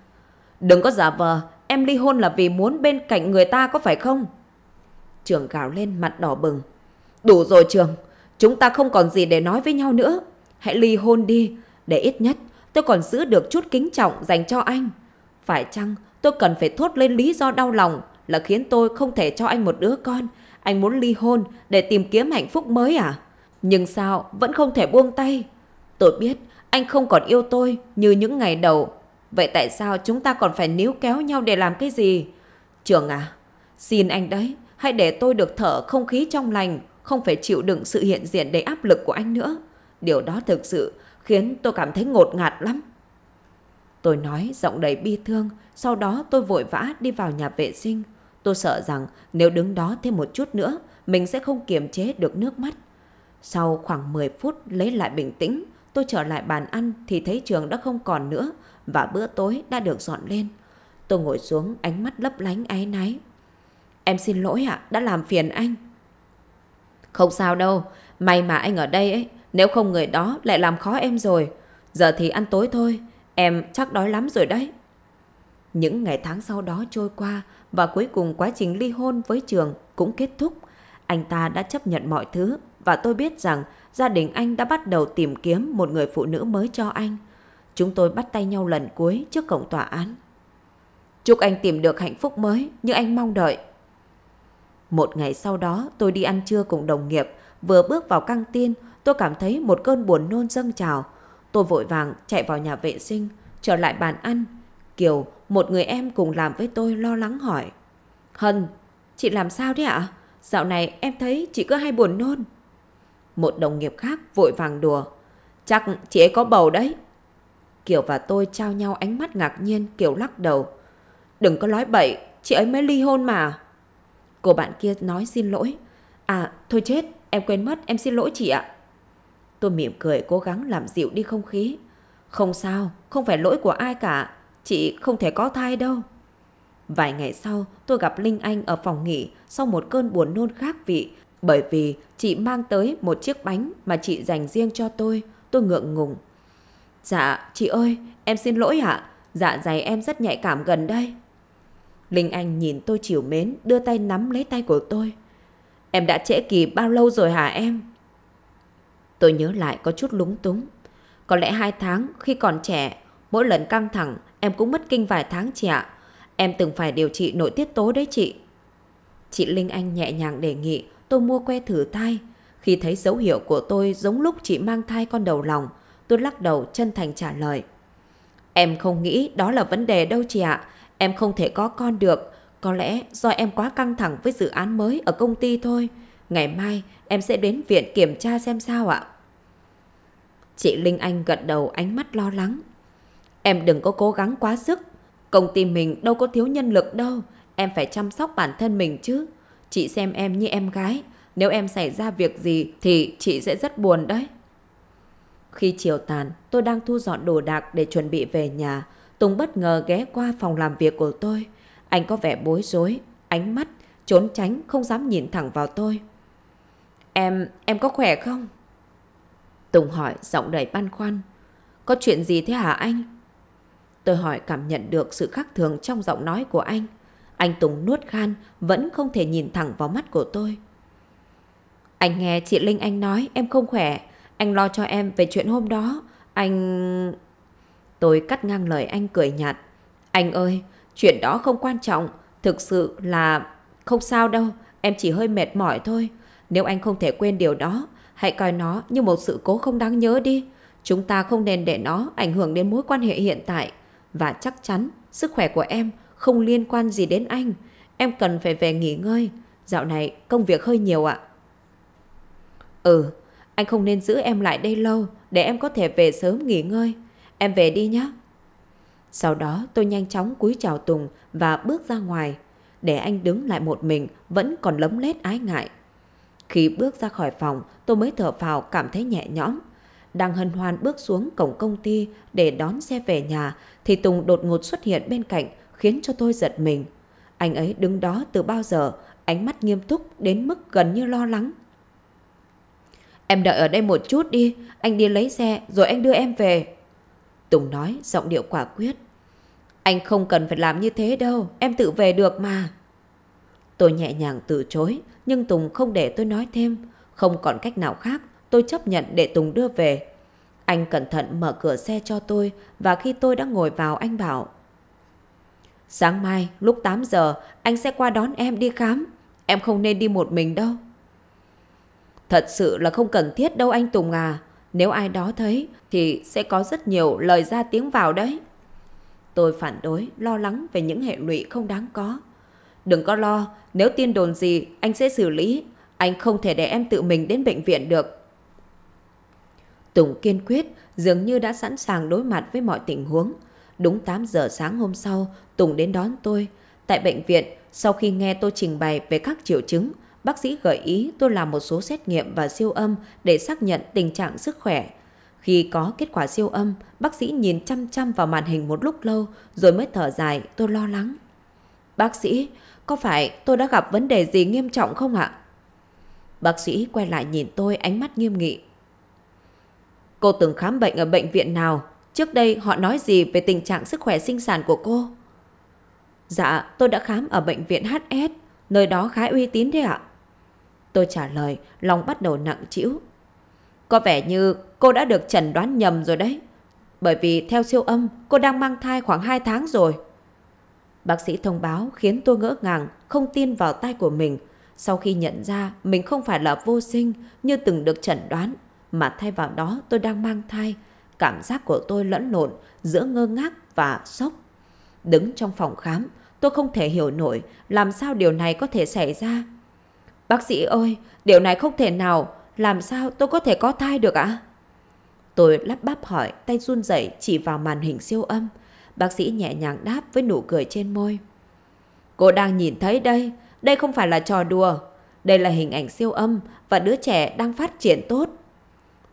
Đừng có giả vờ, em ly hôn là vì muốn bên cạnh người ta có phải không? Trường gào lên mặt đỏ bừng. Đủ rồi trường, chúng ta không còn gì để nói với nhau nữa. Hãy ly hôn đi, để ít nhất tôi còn giữ được chút kính trọng dành cho anh. Phải chăng tôi cần phải thốt lên lý do đau lòng là khiến tôi không thể cho anh một đứa con. Anh muốn ly hôn để tìm kiếm hạnh phúc mới à? Nhưng sao vẫn không thể buông tay? Tôi biết anh không còn yêu tôi như những ngày đầu. Vậy tại sao chúng ta còn phải níu kéo nhau để làm cái gì? Trường à, xin anh đấy, Hãy để tôi được thở không khí trong lành, không phải chịu đựng sự hiện diện đầy áp lực của anh nữa. Điều đó thực sự khiến tôi cảm thấy ngột ngạt lắm. Tôi nói giọng đầy bi thương, sau đó tôi vội vã đi vào nhà vệ sinh. Tôi sợ rằng nếu đứng đó thêm một chút nữa, mình sẽ không kiềm chế được nước mắt. Sau khoảng 10 phút lấy lại bình tĩnh, tôi trở lại bàn ăn thì thấy trường đã không còn nữa và bữa tối đã được dọn lên. Tôi ngồi xuống ánh mắt lấp lánh áy náy. Em xin lỗi ạ, đã làm phiền anh. Không sao đâu, may mà anh ở đây ấy, nếu không người đó lại làm khó em rồi. Giờ thì ăn tối thôi, em chắc đói lắm rồi đấy. Những ngày tháng sau đó trôi qua và cuối cùng quá trình ly hôn với Trường cũng kết thúc. Anh ta đã chấp nhận mọi thứ và tôi biết rằng gia đình anh đã bắt đầu tìm kiếm một người phụ nữ mới cho anh. Chúng tôi bắt tay nhau lần cuối trước cổng tòa án. Chúc anh tìm được hạnh phúc mới như anh mong đợi. Một ngày sau đó tôi đi ăn trưa cùng đồng nghiệp, vừa bước vào căng tin tôi cảm thấy một cơn buồn nôn dâng trào. Tôi vội vàng chạy vào nhà vệ sinh, trở lại bàn ăn. Kiều, một người em cùng làm với tôi lo lắng hỏi. Hân, chị làm sao thế ạ? Dạo này em thấy chị cứ hay buồn nôn. Một đồng nghiệp khác vội vàng đùa. Chắc chị ấy có bầu đấy. Kiều và tôi trao nhau ánh mắt ngạc nhiên, Kiều lắc đầu. Đừng có nói bậy, chị ấy mới ly hôn mà. Cô bạn kia nói xin lỗi. À, thôi chết, em quên mất, em xin lỗi chị ạ. Tôi mỉm cười cố gắng làm dịu đi không khí. Không sao, không phải lỗi của ai cả. Chị không thể có thai đâu. Vài ngày sau, tôi gặp Linh Anh ở phòng nghỉ sau một cơn buồn nôn khác vị. Bởi vì chị mang tới một chiếc bánh mà chị dành riêng cho tôi. Tôi ngượng ngùng. Dạ, chị ơi, em xin lỗi ạ. Dạ dày em rất nhạy cảm gần đây. Linh Anh nhìn tôi chiều mến, đưa tay nắm lấy tay của tôi. Em đã trễ kỳ bao lâu rồi hả em? Tôi nhớ lại có chút lúng túng. Có lẽ hai tháng khi còn trẻ, mỗi lần căng thẳng em cũng mất kinh vài tháng chị ạ. Em từng phải điều trị nội tiết tố đấy chị. Chị Linh Anh nhẹ nhàng đề nghị tôi mua que thử thai. Khi thấy dấu hiệu của tôi giống lúc chị mang thai con đầu lòng, tôi lắc đầu chân thành trả lời. Em không nghĩ đó là vấn đề đâu chị ạ. Em không thể có con được, có lẽ do em quá căng thẳng với dự án mới ở công ty thôi. Ngày mai em sẽ đến viện kiểm tra xem sao ạ. Chị Linh Anh gật đầu ánh mắt lo lắng. Em đừng có cố gắng quá sức. Công ty mình đâu có thiếu nhân lực đâu. Em phải chăm sóc bản thân mình chứ. Chị xem em như em gái. Nếu em xảy ra việc gì thì chị sẽ rất buồn đấy. Khi chiều tàn, tôi đang thu dọn đồ đạc để chuẩn bị về nhà. Tùng bất ngờ ghé qua phòng làm việc của tôi. Anh có vẻ bối rối, ánh mắt, trốn tránh, không dám nhìn thẳng vào tôi. Em, em có khỏe không? Tùng hỏi, giọng đầy băn khoăn. Có chuyện gì thế hả anh? Tôi hỏi cảm nhận được sự khác thường trong giọng nói của anh. Anh Tùng nuốt khan, vẫn không thể nhìn thẳng vào mắt của tôi. Anh nghe chị Linh Anh nói em không khỏe. Anh lo cho em về chuyện hôm đó. Anh... Tôi cắt ngang lời anh cười nhạt. Anh ơi, chuyện đó không quan trọng. Thực sự là... Không sao đâu, em chỉ hơi mệt mỏi thôi. Nếu anh không thể quên điều đó, hãy coi nó như một sự cố không đáng nhớ đi. Chúng ta không nên để nó ảnh hưởng đến mối quan hệ hiện tại. Và chắc chắn, sức khỏe của em không liên quan gì đến anh. Em cần phải về nghỉ ngơi. Dạo này công việc hơi nhiều ạ. Ừ, anh không nên giữ em lại đây lâu để em có thể về sớm nghỉ ngơi em về đi nhé. Sau đó tôi nhanh chóng cúi chào Tùng và bước ra ngoài, để anh đứng lại một mình vẫn còn lấm lét ái ngại. Khi bước ra khỏi phòng, tôi mới thở phào cảm thấy nhẹ nhõm. Đang hân hoan bước xuống cổng công ty để đón xe về nhà thì Tùng đột ngột xuất hiện bên cạnh khiến cho tôi giật mình. Anh ấy đứng đó từ bao giờ, ánh mắt nghiêm túc đến mức gần như lo lắng. Em đợi ở đây một chút đi, anh đi lấy xe rồi anh đưa em về. Tùng nói giọng điệu quả quyết. Anh không cần phải làm như thế đâu, em tự về được mà. Tôi nhẹ nhàng từ chối, nhưng Tùng không để tôi nói thêm. Không còn cách nào khác, tôi chấp nhận để Tùng đưa về. Anh cẩn thận mở cửa xe cho tôi và khi tôi đã ngồi vào anh bảo Sáng mai lúc 8 giờ anh sẽ qua đón em đi khám. Em không nên đi một mình đâu. Thật sự là không cần thiết đâu anh Tùng à. Nếu ai đó thấy thì sẽ có rất nhiều lời ra tiếng vào đấy. Tôi phản đối, lo lắng về những hệ lụy không đáng có. Đừng có lo, nếu tin đồn gì anh sẽ xử lý. Anh không thể để em tự mình đến bệnh viện được. Tùng kiên quyết, dường như đã sẵn sàng đối mặt với mọi tình huống. Đúng 8 giờ sáng hôm sau, Tùng đến đón tôi. Tại bệnh viện, sau khi nghe tôi trình bày về các triệu chứng, Bác sĩ gợi ý tôi làm một số xét nghiệm và siêu âm để xác nhận tình trạng sức khỏe. Khi có kết quả siêu âm, bác sĩ nhìn chăm chăm vào màn hình một lúc lâu rồi mới thở dài, tôi lo lắng. Bác sĩ, có phải tôi đã gặp vấn đề gì nghiêm trọng không ạ? Bác sĩ quay lại nhìn tôi ánh mắt nghiêm nghị. Cô từng khám bệnh ở bệnh viện nào? Trước đây họ nói gì về tình trạng sức khỏe sinh sản của cô? Dạ, tôi đã khám ở bệnh viện HS, nơi đó khá uy tín đấy ạ. Tôi trả lời, lòng bắt đầu nặng trĩu. Có vẻ như cô đã được chẩn đoán nhầm rồi đấy. Bởi vì theo siêu âm, cô đang mang thai khoảng 2 tháng rồi. Bác sĩ thông báo khiến tôi ngỡ ngàng, không tin vào tai của mình. Sau khi nhận ra mình không phải là vô sinh như từng được chẩn đoán, mà thay vào đó tôi đang mang thai. Cảm giác của tôi lẫn lộn giữa ngơ ngác và sốc. Đứng trong phòng khám, tôi không thể hiểu nổi làm sao điều này có thể xảy ra. Bác sĩ ơi, điều này không thể nào, làm sao tôi có thể có thai được ạ? Tôi lắp bắp hỏi, tay run rẩy chỉ vào màn hình siêu âm. Bác sĩ nhẹ nhàng đáp với nụ cười trên môi. Cô đang nhìn thấy đây, đây không phải là trò đùa. Đây là hình ảnh siêu âm và đứa trẻ đang phát triển tốt.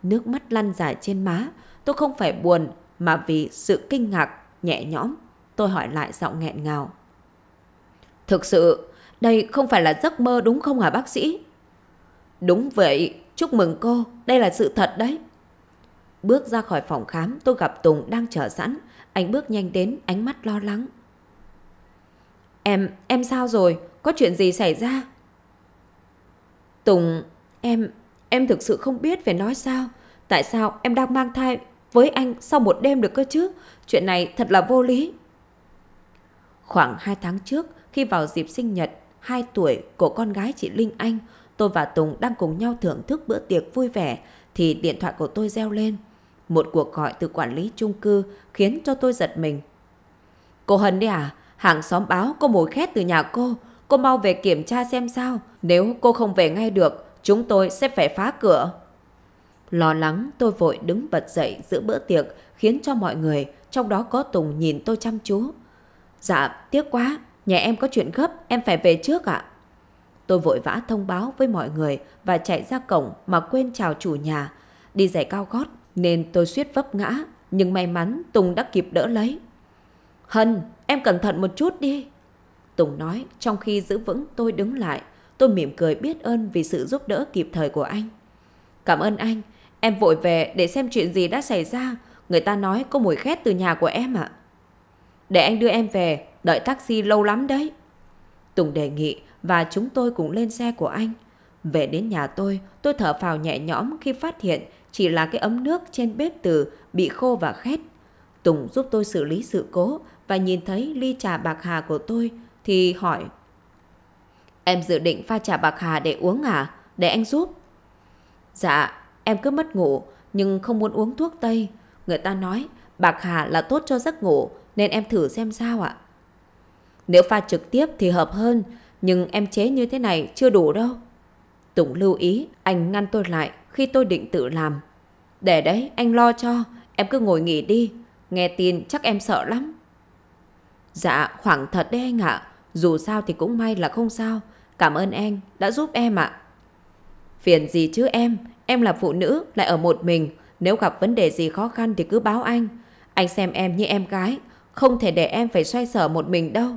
Nước mắt lăn dài trên má, tôi không phải buồn mà vì sự kinh ngạc, nhẹ nhõm. Tôi hỏi lại giọng nghẹn ngào. Thực sự, đây không phải là giấc mơ đúng không hả bác sĩ? Đúng vậy, chúc mừng cô, đây là sự thật đấy. Bước ra khỏi phòng khám, tôi gặp Tùng đang chờ sẵn. Anh bước nhanh đến, ánh mắt lo lắng. Em, em sao rồi? Có chuyện gì xảy ra? Tùng, em, em thực sự không biết phải nói sao. Tại sao em đang mang thai với anh sau một đêm được cơ chứ? Chuyện này thật là vô lý. Khoảng 2 tháng trước, khi vào dịp sinh nhật, 2 tuổi của con gái chị Linh Anh, tôi và Tùng đang cùng nhau thưởng thức bữa tiệc vui vẻ thì điện thoại của tôi reo lên. Một cuộc gọi từ quản lý chung cư khiến cho tôi giật mình. Cô Hân đấy à, hàng xóm báo có mùi khét từ nhà cô, cô mau về kiểm tra xem sao, nếu cô không về ngay được, chúng tôi sẽ phải phá cửa. Lo lắng, tôi vội đứng bật dậy giữa bữa tiệc khiến cho mọi người, trong đó có Tùng nhìn tôi chăm chú. Dạ, tiếc quá, nhà em có chuyện gấp, em phải về trước ạ. Tôi vội vã thông báo với mọi người và chạy ra cổng mà quên chào chủ nhà. Đi giày cao gót nên tôi suýt vấp ngã, nhưng may mắn Tùng đã kịp đỡ lấy. Hân, em cẩn thận một chút đi. Tùng nói trong khi giữ vững tôi đứng lại. Tôi mỉm cười biết ơn vì sự giúp đỡ kịp thời của anh. Cảm ơn anh, em vội về để xem chuyện gì đã xảy ra. Người ta nói có mùi khét từ nhà của em ạ. Để anh đưa em về, đợi taxi lâu lắm đấy. Tùng đề nghị và chúng tôi cũng lên xe của anh. Về đến nhà tôi, tôi thở phào nhẹ nhõm khi phát hiện chỉ là cái ấm nước trên bếp từ bị khô và khét. Tùng giúp tôi xử lý sự cố và nhìn thấy ly trà bạc hà của tôi thì hỏi Em dự định pha trà bạc hà để uống à? Để anh giúp. Dạ, em cứ mất ngủ nhưng không muốn uống thuốc Tây. Người ta nói bạc hà là tốt cho giấc ngủ nên em thử xem sao ạ. Nếu pha trực tiếp thì hợp hơn, nhưng em chế như thế này chưa đủ đâu. Tùng lưu ý, anh ngăn tôi lại khi tôi định tự làm. Để đấy, anh lo cho, em cứ ngồi nghỉ đi. Nghe tin chắc em sợ lắm. Dạ, khoảng thật đấy anh ạ. Dù sao thì cũng may là không sao. Cảm ơn anh, đã giúp em ạ. Phiền gì chứ em, em là phụ nữ, lại ở một mình. Nếu gặp vấn đề gì khó khăn thì cứ báo anh. Anh xem em như em gái, không thể để em phải xoay sở một mình đâu.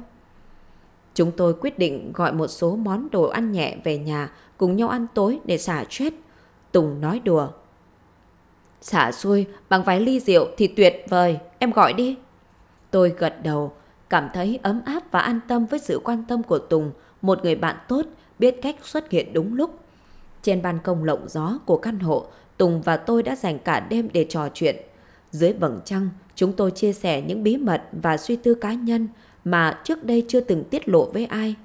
Chúng tôi quyết định gọi một số món đồ ăn nhẹ về nhà cùng nhau ăn tối để xả stress. Tùng nói đùa. Xả xuôi bằng vài ly rượu thì tuyệt vời, em gọi đi. Tôi gật đầu, cảm thấy ấm áp và an tâm với sự quan tâm của Tùng, một người bạn tốt biết cách xuất hiện đúng lúc. Trên ban công lộng gió của căn hộ, Tùng và tôi đã dành cả đêm để trò chuyện. Dưới vầng trăng, chúng tôi chia sẻ những bí mật và suy tư cá nhân, mà trước đây chưa từng tiết lộ với ai.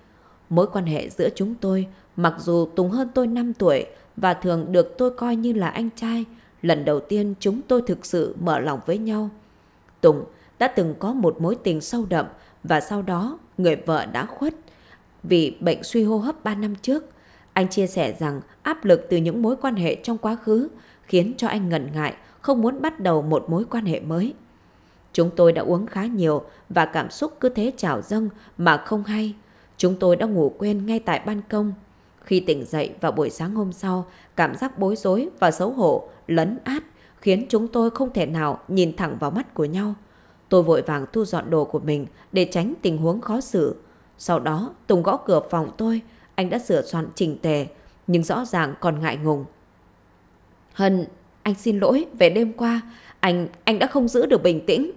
Mối quan hệ giữa chúng tôi, mặc dù Tùng hơn tôi 5 tuổi và thường được tôi coi như là anh trai, lần đầu tiên chúng tôi thực sự mở lòng với nhau. Tùng đã từng có một mối tình sâu đậm và sau đó người vợ đã khuất vì bệnh suy hô hấp 3 năm trước. Anh chia sẻ rằng áp lực từ những mối quan hệ trong quá khứ khiến cho anh ngần ngại, không muốn bắt đầu một mối quan hệ mới. Chúng tôi đã uống khá nhiều và cảm xúc cứ thế trào dâng mà không hay. Chúng tôi đã ngủ quên ngay tại ban công. Khi tỉnh dậy vào buổi sáng hôm sau, cảm giác bối rối và xấu hổ lấn át khiến chúng tôi không thể nào nhìn thẳng vào mắt của nhau. Tôi vội vàng thu dọn đồ của mình để tránh tình huống khó xử. Sau đó, Tùng gõ cửa phòng tôi, anh đã sửa soạn chỉnh tề, nhưng rõ ràng còn ngại ngùng. Hân, anh xin lỗi về đêm qua, anh anh đã không giữ được bình tĩnh.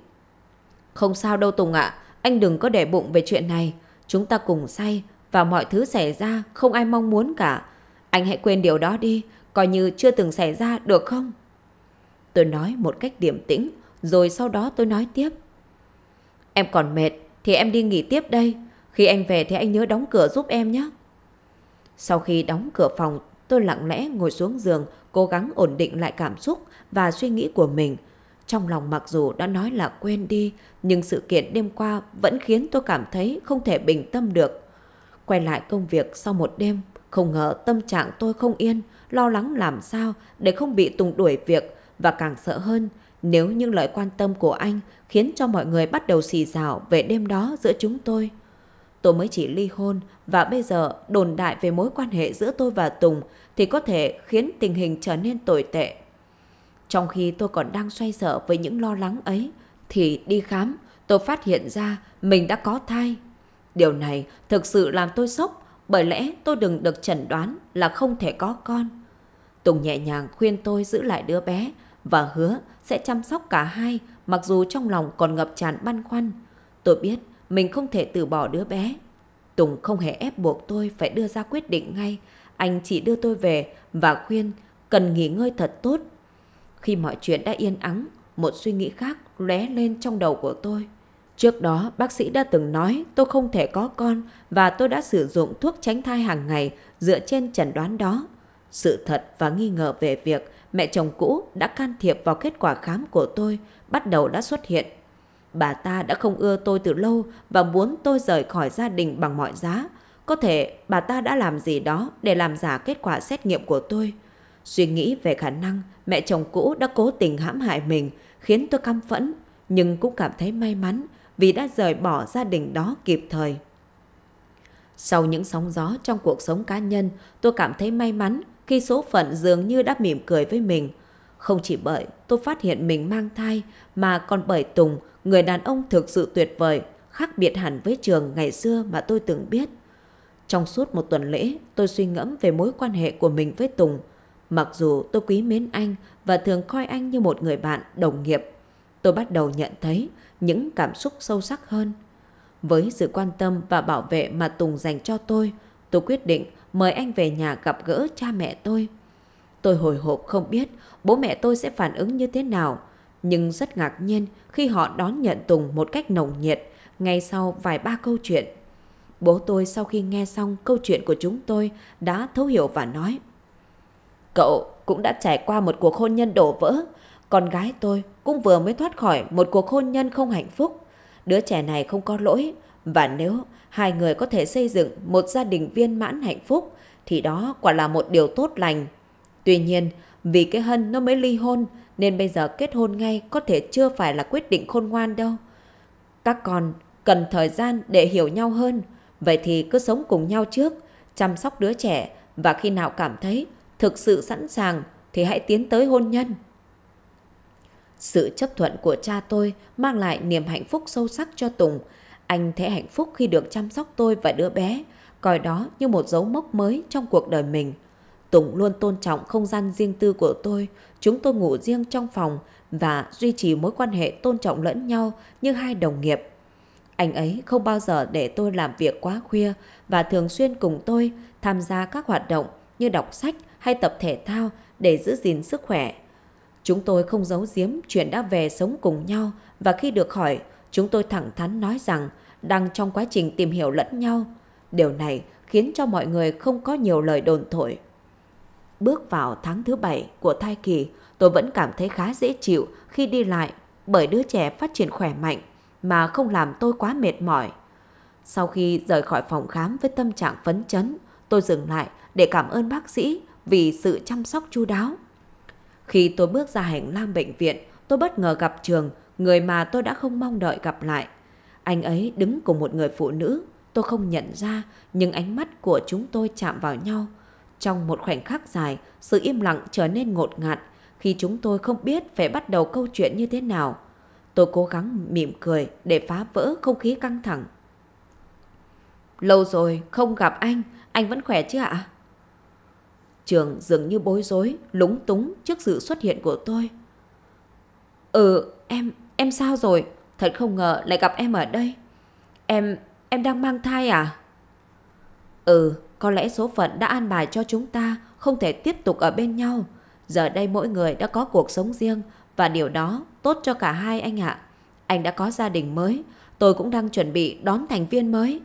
Không sao đâu Tùng ạ, anh đừng có để bụng về chuyện này. Chúng ta cùng say và mọi thứ xảy ra không ai mong muốn cả. Anh hãy quên điều đó đi, coi như chưa từng xảy ra được không? Tôi nói một cách điềm tĩnh, rồi sau đó tôi nói tiếp. Em còn mệt thì em đi nghỉ tiếp đây. Khi anh về thì anh nhớ đóng cửa giúp em nhé. Sau khi đóng cửa phòng, tôi lặng lẽ ngồi xuống giường, cố gắng ổn định lại cảm xúc và suy nghĩ của mình. Trong lòng mặc dù đã nói là quên đi, nhưng sự kiện đêm qua vẫn khiến tôi cảm thấy không thể bình tâm được. Quay lại công việc sau một đêm, không ngờ tâm trạng tôi không yên, lo lắng làm sao để không bị Tùng đuổi việc và càng sợ hơn nếu những lời quan tâm của anh khiến cho mọi người bắt đầu xì xào về đêm đó giữa chúng tôi. Tôi mới chỉ ly hôn và bây giờ đồn đại về mối quan hệ giữa tôi và Tùng thì có thể khiến tình hình trở nên tồi tệ trong khi tôi còn đang xoay sở với những lo lắng ấy, thì đi khám, tôi phát hiện ra mình đã có thai. Điều này thực sự làm tôi sốc, bởi lẽ tôi đừng được chẩn đoán là không thể có con. Tùng nhẹ nhàng khuyên tôi giữ lại đứa bé và hứa sẽ chăm sóc cả hai mặc dù trong lòng còn ngập tràn băn khoăn. Tôi biết mình không thể từ bỏ đứa bé. Tùng không hề ép buộc tôi phải đưa ra quyết định ngay. Anh chỉ đưa tôi về và khuyên cần nghỉ ngơi thật tốt khi mọi chuyện đã yên ắng, một suy nghĩ khác lóe lên trong đầu của tôi. Trước đó, bác sĩ đã từng nói tôi không thể có con và tôi đã sử dụng thuốc tránh thai hàng ngày dựa trên chẩn đoán đó. Sự thật và nghi ngờ về việc mẹ chồng cũ đã can thiệp vào kết quả khám của tôi bắt đầu đã xuất hiện. Bà ta đã không ưa tôi từ lâu và muốn tôi rời khỏi gia đình bằng mọi giá. Có thể bà ta đã làm gì đó để làm giả kết quả xét nghiệm của tôi. Suy nghĩ về khả năng mẹ chồng cũ đã cố tình hãm hại mình khiến tôi căm phẫn, nhưng cũng cảm thấy may mắn vì đã rời bỏ gia đình đó kịp thời. Sau những sóng gió trong cuộc sống cá nhân, tôi cảm thấy may mắn khi số phận dường như đã mỉm cười với mình. Không chỉ bởi tôi phát hiện mình mang thai, mà còn bởi Tùng, người đàn ông thực sự tuyệt vời, khác biệt hẳn với trường ngày xưa mà tôi từng biết. Trong suốt một tuần lễ, tôi suy ngẫm về mối quan hệ của mình với Tùng. Mặc dù tôi quý mến anh và thường coi anh như một người bạn đồng nghiệp, tôi bắt đầu nhận thấy những cảm xúc sâu sắc hơn. Với sự quan tâm và bảo vệ mà Tùng dành cho tôi, tôi quyết định mời anh về nhà gặp gỡ cha mẹ tôi. Tôi hồi hộp không biết bố mẹ tôi sẽ phản ứng như thế nào, nhưng rất ngạc nhiên khi họ đón nhận Tùng một cách nồng nhiệt ngay sau vài ba câu chuyện. Bố tôi sau khi nghe xong câu chuyện của chúng tôi đã thấu hiểu và nói Cậu cũng đã trải qua một cuộc hôn nhân đổ vỡ. Con gái tôi cũng vừa mới thoát khỏi một cuộc hôn nhân không hạnh phúc. Đứa trẻ này không có lỗi. Và nếu hai người có thể xây dựng một gia đình viên mãn hạnh phúc, thì đó quả là một điều tốt lành. Tuy nhiên, vì cái hân nó mới ly hôn, nên bây giờ kết hôn ngay có thể chưa phải là quyết định khôn ngoan đâu. Các con cần thời gian để hiểu nhau hơn. Vậy thì cứ sống cùng nhau trước, chăm sóc đứa trẻ và khi nào cảm thấy thực sự sẵn sàng thì hãy tiến tới hôn nhân. Sự chấp thuận của cha tôi mang lại niềm hạnh phúc sâu sắc cho Tùng. Anh thấy hạnh phúc khi được chăm sóc tôi và đứa bé, coi đó như một dấu mốc mới trong cuộc đời mình. Tùng luôn tôn trọng không gian riêng tư của tôi, chúng tôi ngủ riêng trong phòng và duy trì mối quan hệ tôn trọng lẫn nhau như hai đồng nghiệp. Anh ấy không bao giờ để tôi làm việc quá khuya và thường xuyên cùng tôi tham gia các hoạt động như đọc sách hay tập thể thao để giữ gìn sức khỏe. Chúng tôi không giấu giếm chuyện đã về sống cùng nhau và khi được hỏi, chúng tôi thẳng thắn nói rằng đang trong quá trình tìm hiểu lẫn nhau. Điều này khiến cho mọi người không có nhiều lời đồn thổi. Bước vào tháng thứ bảy của thai kỳ, tôi vẫn cảm thấy khá dễ chịu khi đi lại bởi đứa trẻ phát triển khỏe mạnh mà không làm tôi quá mệt mỏi. Sau khi rời khỏi phòng khám với tâm trạng phấn chấn, tôi dừng lại để cảm ơn bác sĩ vì sự chăm sóc chu đáo. Khi tôi bước ra hành lang bệnh viện, tôi bất ngờ gặp Trường, người mà tôi đã không mong đợi gặp lại. Anh ấy đứng cùng một người phụ nữ, tôi không nhận ra, nhưng ánh mắt của chúng tôi chạm vào nhau. Trong một khoảnh khắc dài, sự im lặng trở nên ngột ngạt khi chúng tôi không biết phải bắt đầu câu chuyện như thế nào. Tôi cố gắng mỉm cười để phá vỡ không khí căng thẳng. Lâu rồi không gặp anh, anh vẫn khỏe chứ ạ? Trường dường như bối rối, lúng túng trước sự xuất hiện của tôi. Ừ, em, em sao rồi? Thật không ngờ lại gặp em ở đây. Em, em đang mang thai à? Ừ, có lẽ số phận đã an bài cho chúng ta không thể tiếp tục ở bên nhau. Giờ đây mỗi người đã có cuộc sống riêng và điều đó tốt cho cả hai anh ạ. Anh đã có gia đình mới, tôi cũng đang chuẩn bị đón thành viên mới.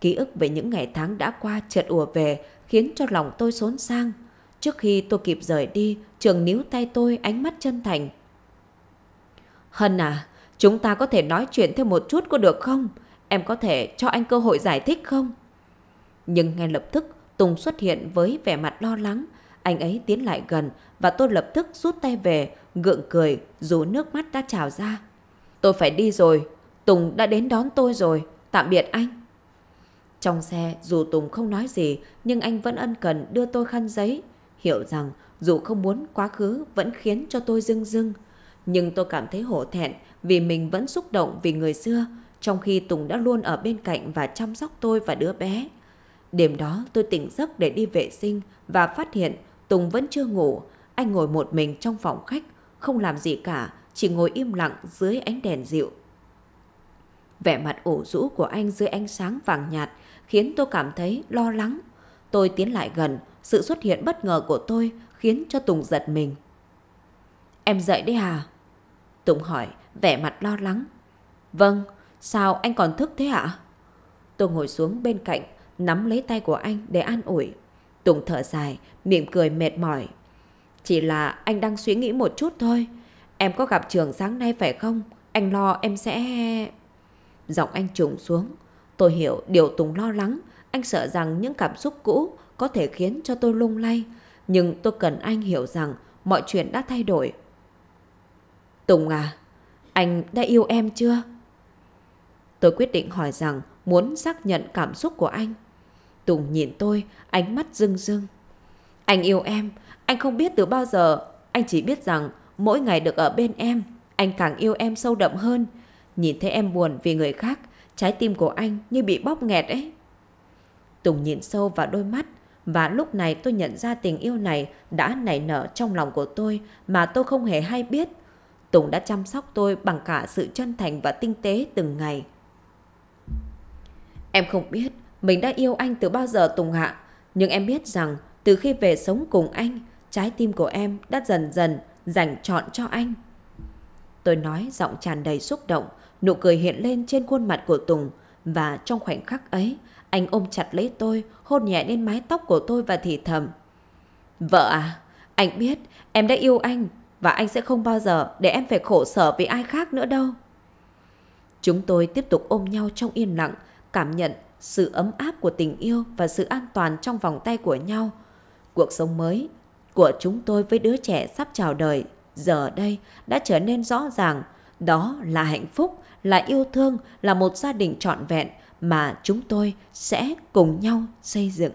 Ký ức về những ngày tháng đã qua chợt ùa về khiến cho lòng tôi xốn sang. Trước khi tôi kịp rời đi, trường níu tay tôi ánh mắt chân thành. Hân à, chúng ta có thể nói chuyện thêm một chút có được không? Em có thể cho anh cơ hội giải thích không? Nhưng ngay lập tức, Tùng xuất hiện với vẻ mặt lo lắng. Anh ấy tiến lại gần và tôi lập tức rút tay về, gượng cười, dù nước mắt đã trào ra. Tôi phải đi rồi, Tùng đã đến đón tôi rồi, tạm biệt anh. Trong xe, dù Tùng không nói gì, nhưng anh vẫn ân cần đưa tôi khăn giấy. Hiểu rằng, dù không muốn quá khứ vẫn khiến cho tôi dưng dưng. Nhưng tôi cảm thấy hổ thẹn vì mình vẫn xúc động vì người xưa, trong khi Tùng đã luôn ở bên cạnh và chăm sóc tôi và đứa bé. Đêm đó tôi tỉnh giấc để đi vệ sinh và phát hiện Tùng vẫn chưa ngủ. Anh ngồi một mình trong phòng khách, không làm gì cả, chỉ ngồi im lặng dưới ánh đèn dịu. Vẻ mặt ủ rũ của anh dưới ánh sáng vàng nhạt khiến tôi cảm thấy lo lắng. Tôi tiến lại gần, sự xuất hiện bất ngờ của tôi khiến cho Tùng giật mình. Em dậy đấy à? Tùng hỏi, vẻ mặt lo lắng. Vâng, sao anh còn thức thế ạ? Tôi ngồi xuống bên cạnh, nắm lấy tay của anh để an ủi. Tùng thở dài, miệng cười mệt mỏi. Chỉ là anh đang suy nghĩ một chút thôi. Em có gặp trường sáng nay phải không? Anh lo em sẽ... Giọng anh trùng xuống. Tôi hiểu điều Tùng lo lắng, anh sợ rằng những cảm xúc cũ có thể khiến cho tôi lung lay. Nhưng tôi cần anh hiểu rằng mọi chuyện đã thay đổi. Tùng à, anh đã yêu em chưa? Tôi quyết định hỏi rằng muốn xác nhận cảm xúc của anh. Tùng nhìn tôi, ánh mắt rưng rưng. Anh yêu em, anh không biết từ bao giờ, anh chỉ biết rằng mỗi ngày được ở bên em, anh càng yêu em sâu đậm hơn. Nhìn thấy em buồn vì người khác, Trái tim của anh như bị bóp nghẹt ấy. Tùng nhìn sâu vào đôi mắt và lúc này tôi nhận ra tình yêu này đã nảy nở trong lòng của tôi mà tôi không hề hay biết. Tùng đã chăm sóc tôi bằng cả sự chân thành và tinh tế từng ngày. Em không biết mình đã yêu anh từ bao giờ Tùng Hạ, nhưng em biết rằng từ khi về sống cùng anh, trái tim của em đã dần dần dành trọn cho anh. Tôi nói giọng tràn đầy xúc động Nụ cười hiện lên trên khuôn mặt của Tùng và trong khoảnh khắc ấy, anh ôm chặt lấy tôi, hôn nhẹ lên mái tóc của tôi và thì thầm. Vợ à, anh biết em đã yêu anh và anh sẽ không bao giờ để em phải khổ sở vì ai khác nữa đâu. Chúng tôi tiếp tục ôm nhau trong yên lặng, cảm nhận sự ấm áp của tình yêu và sự an toàn trong vòng tay của nhau. Cuộc sống mới của chúng tôi với đứa trẻ sắp chào đời giờ đây đã trở nên rõ ràng, đó là hạnh phúc, là yêu thương, là một gia đình trọn vẹn mà chúng tôi sẽ cùng nhau xây dựng.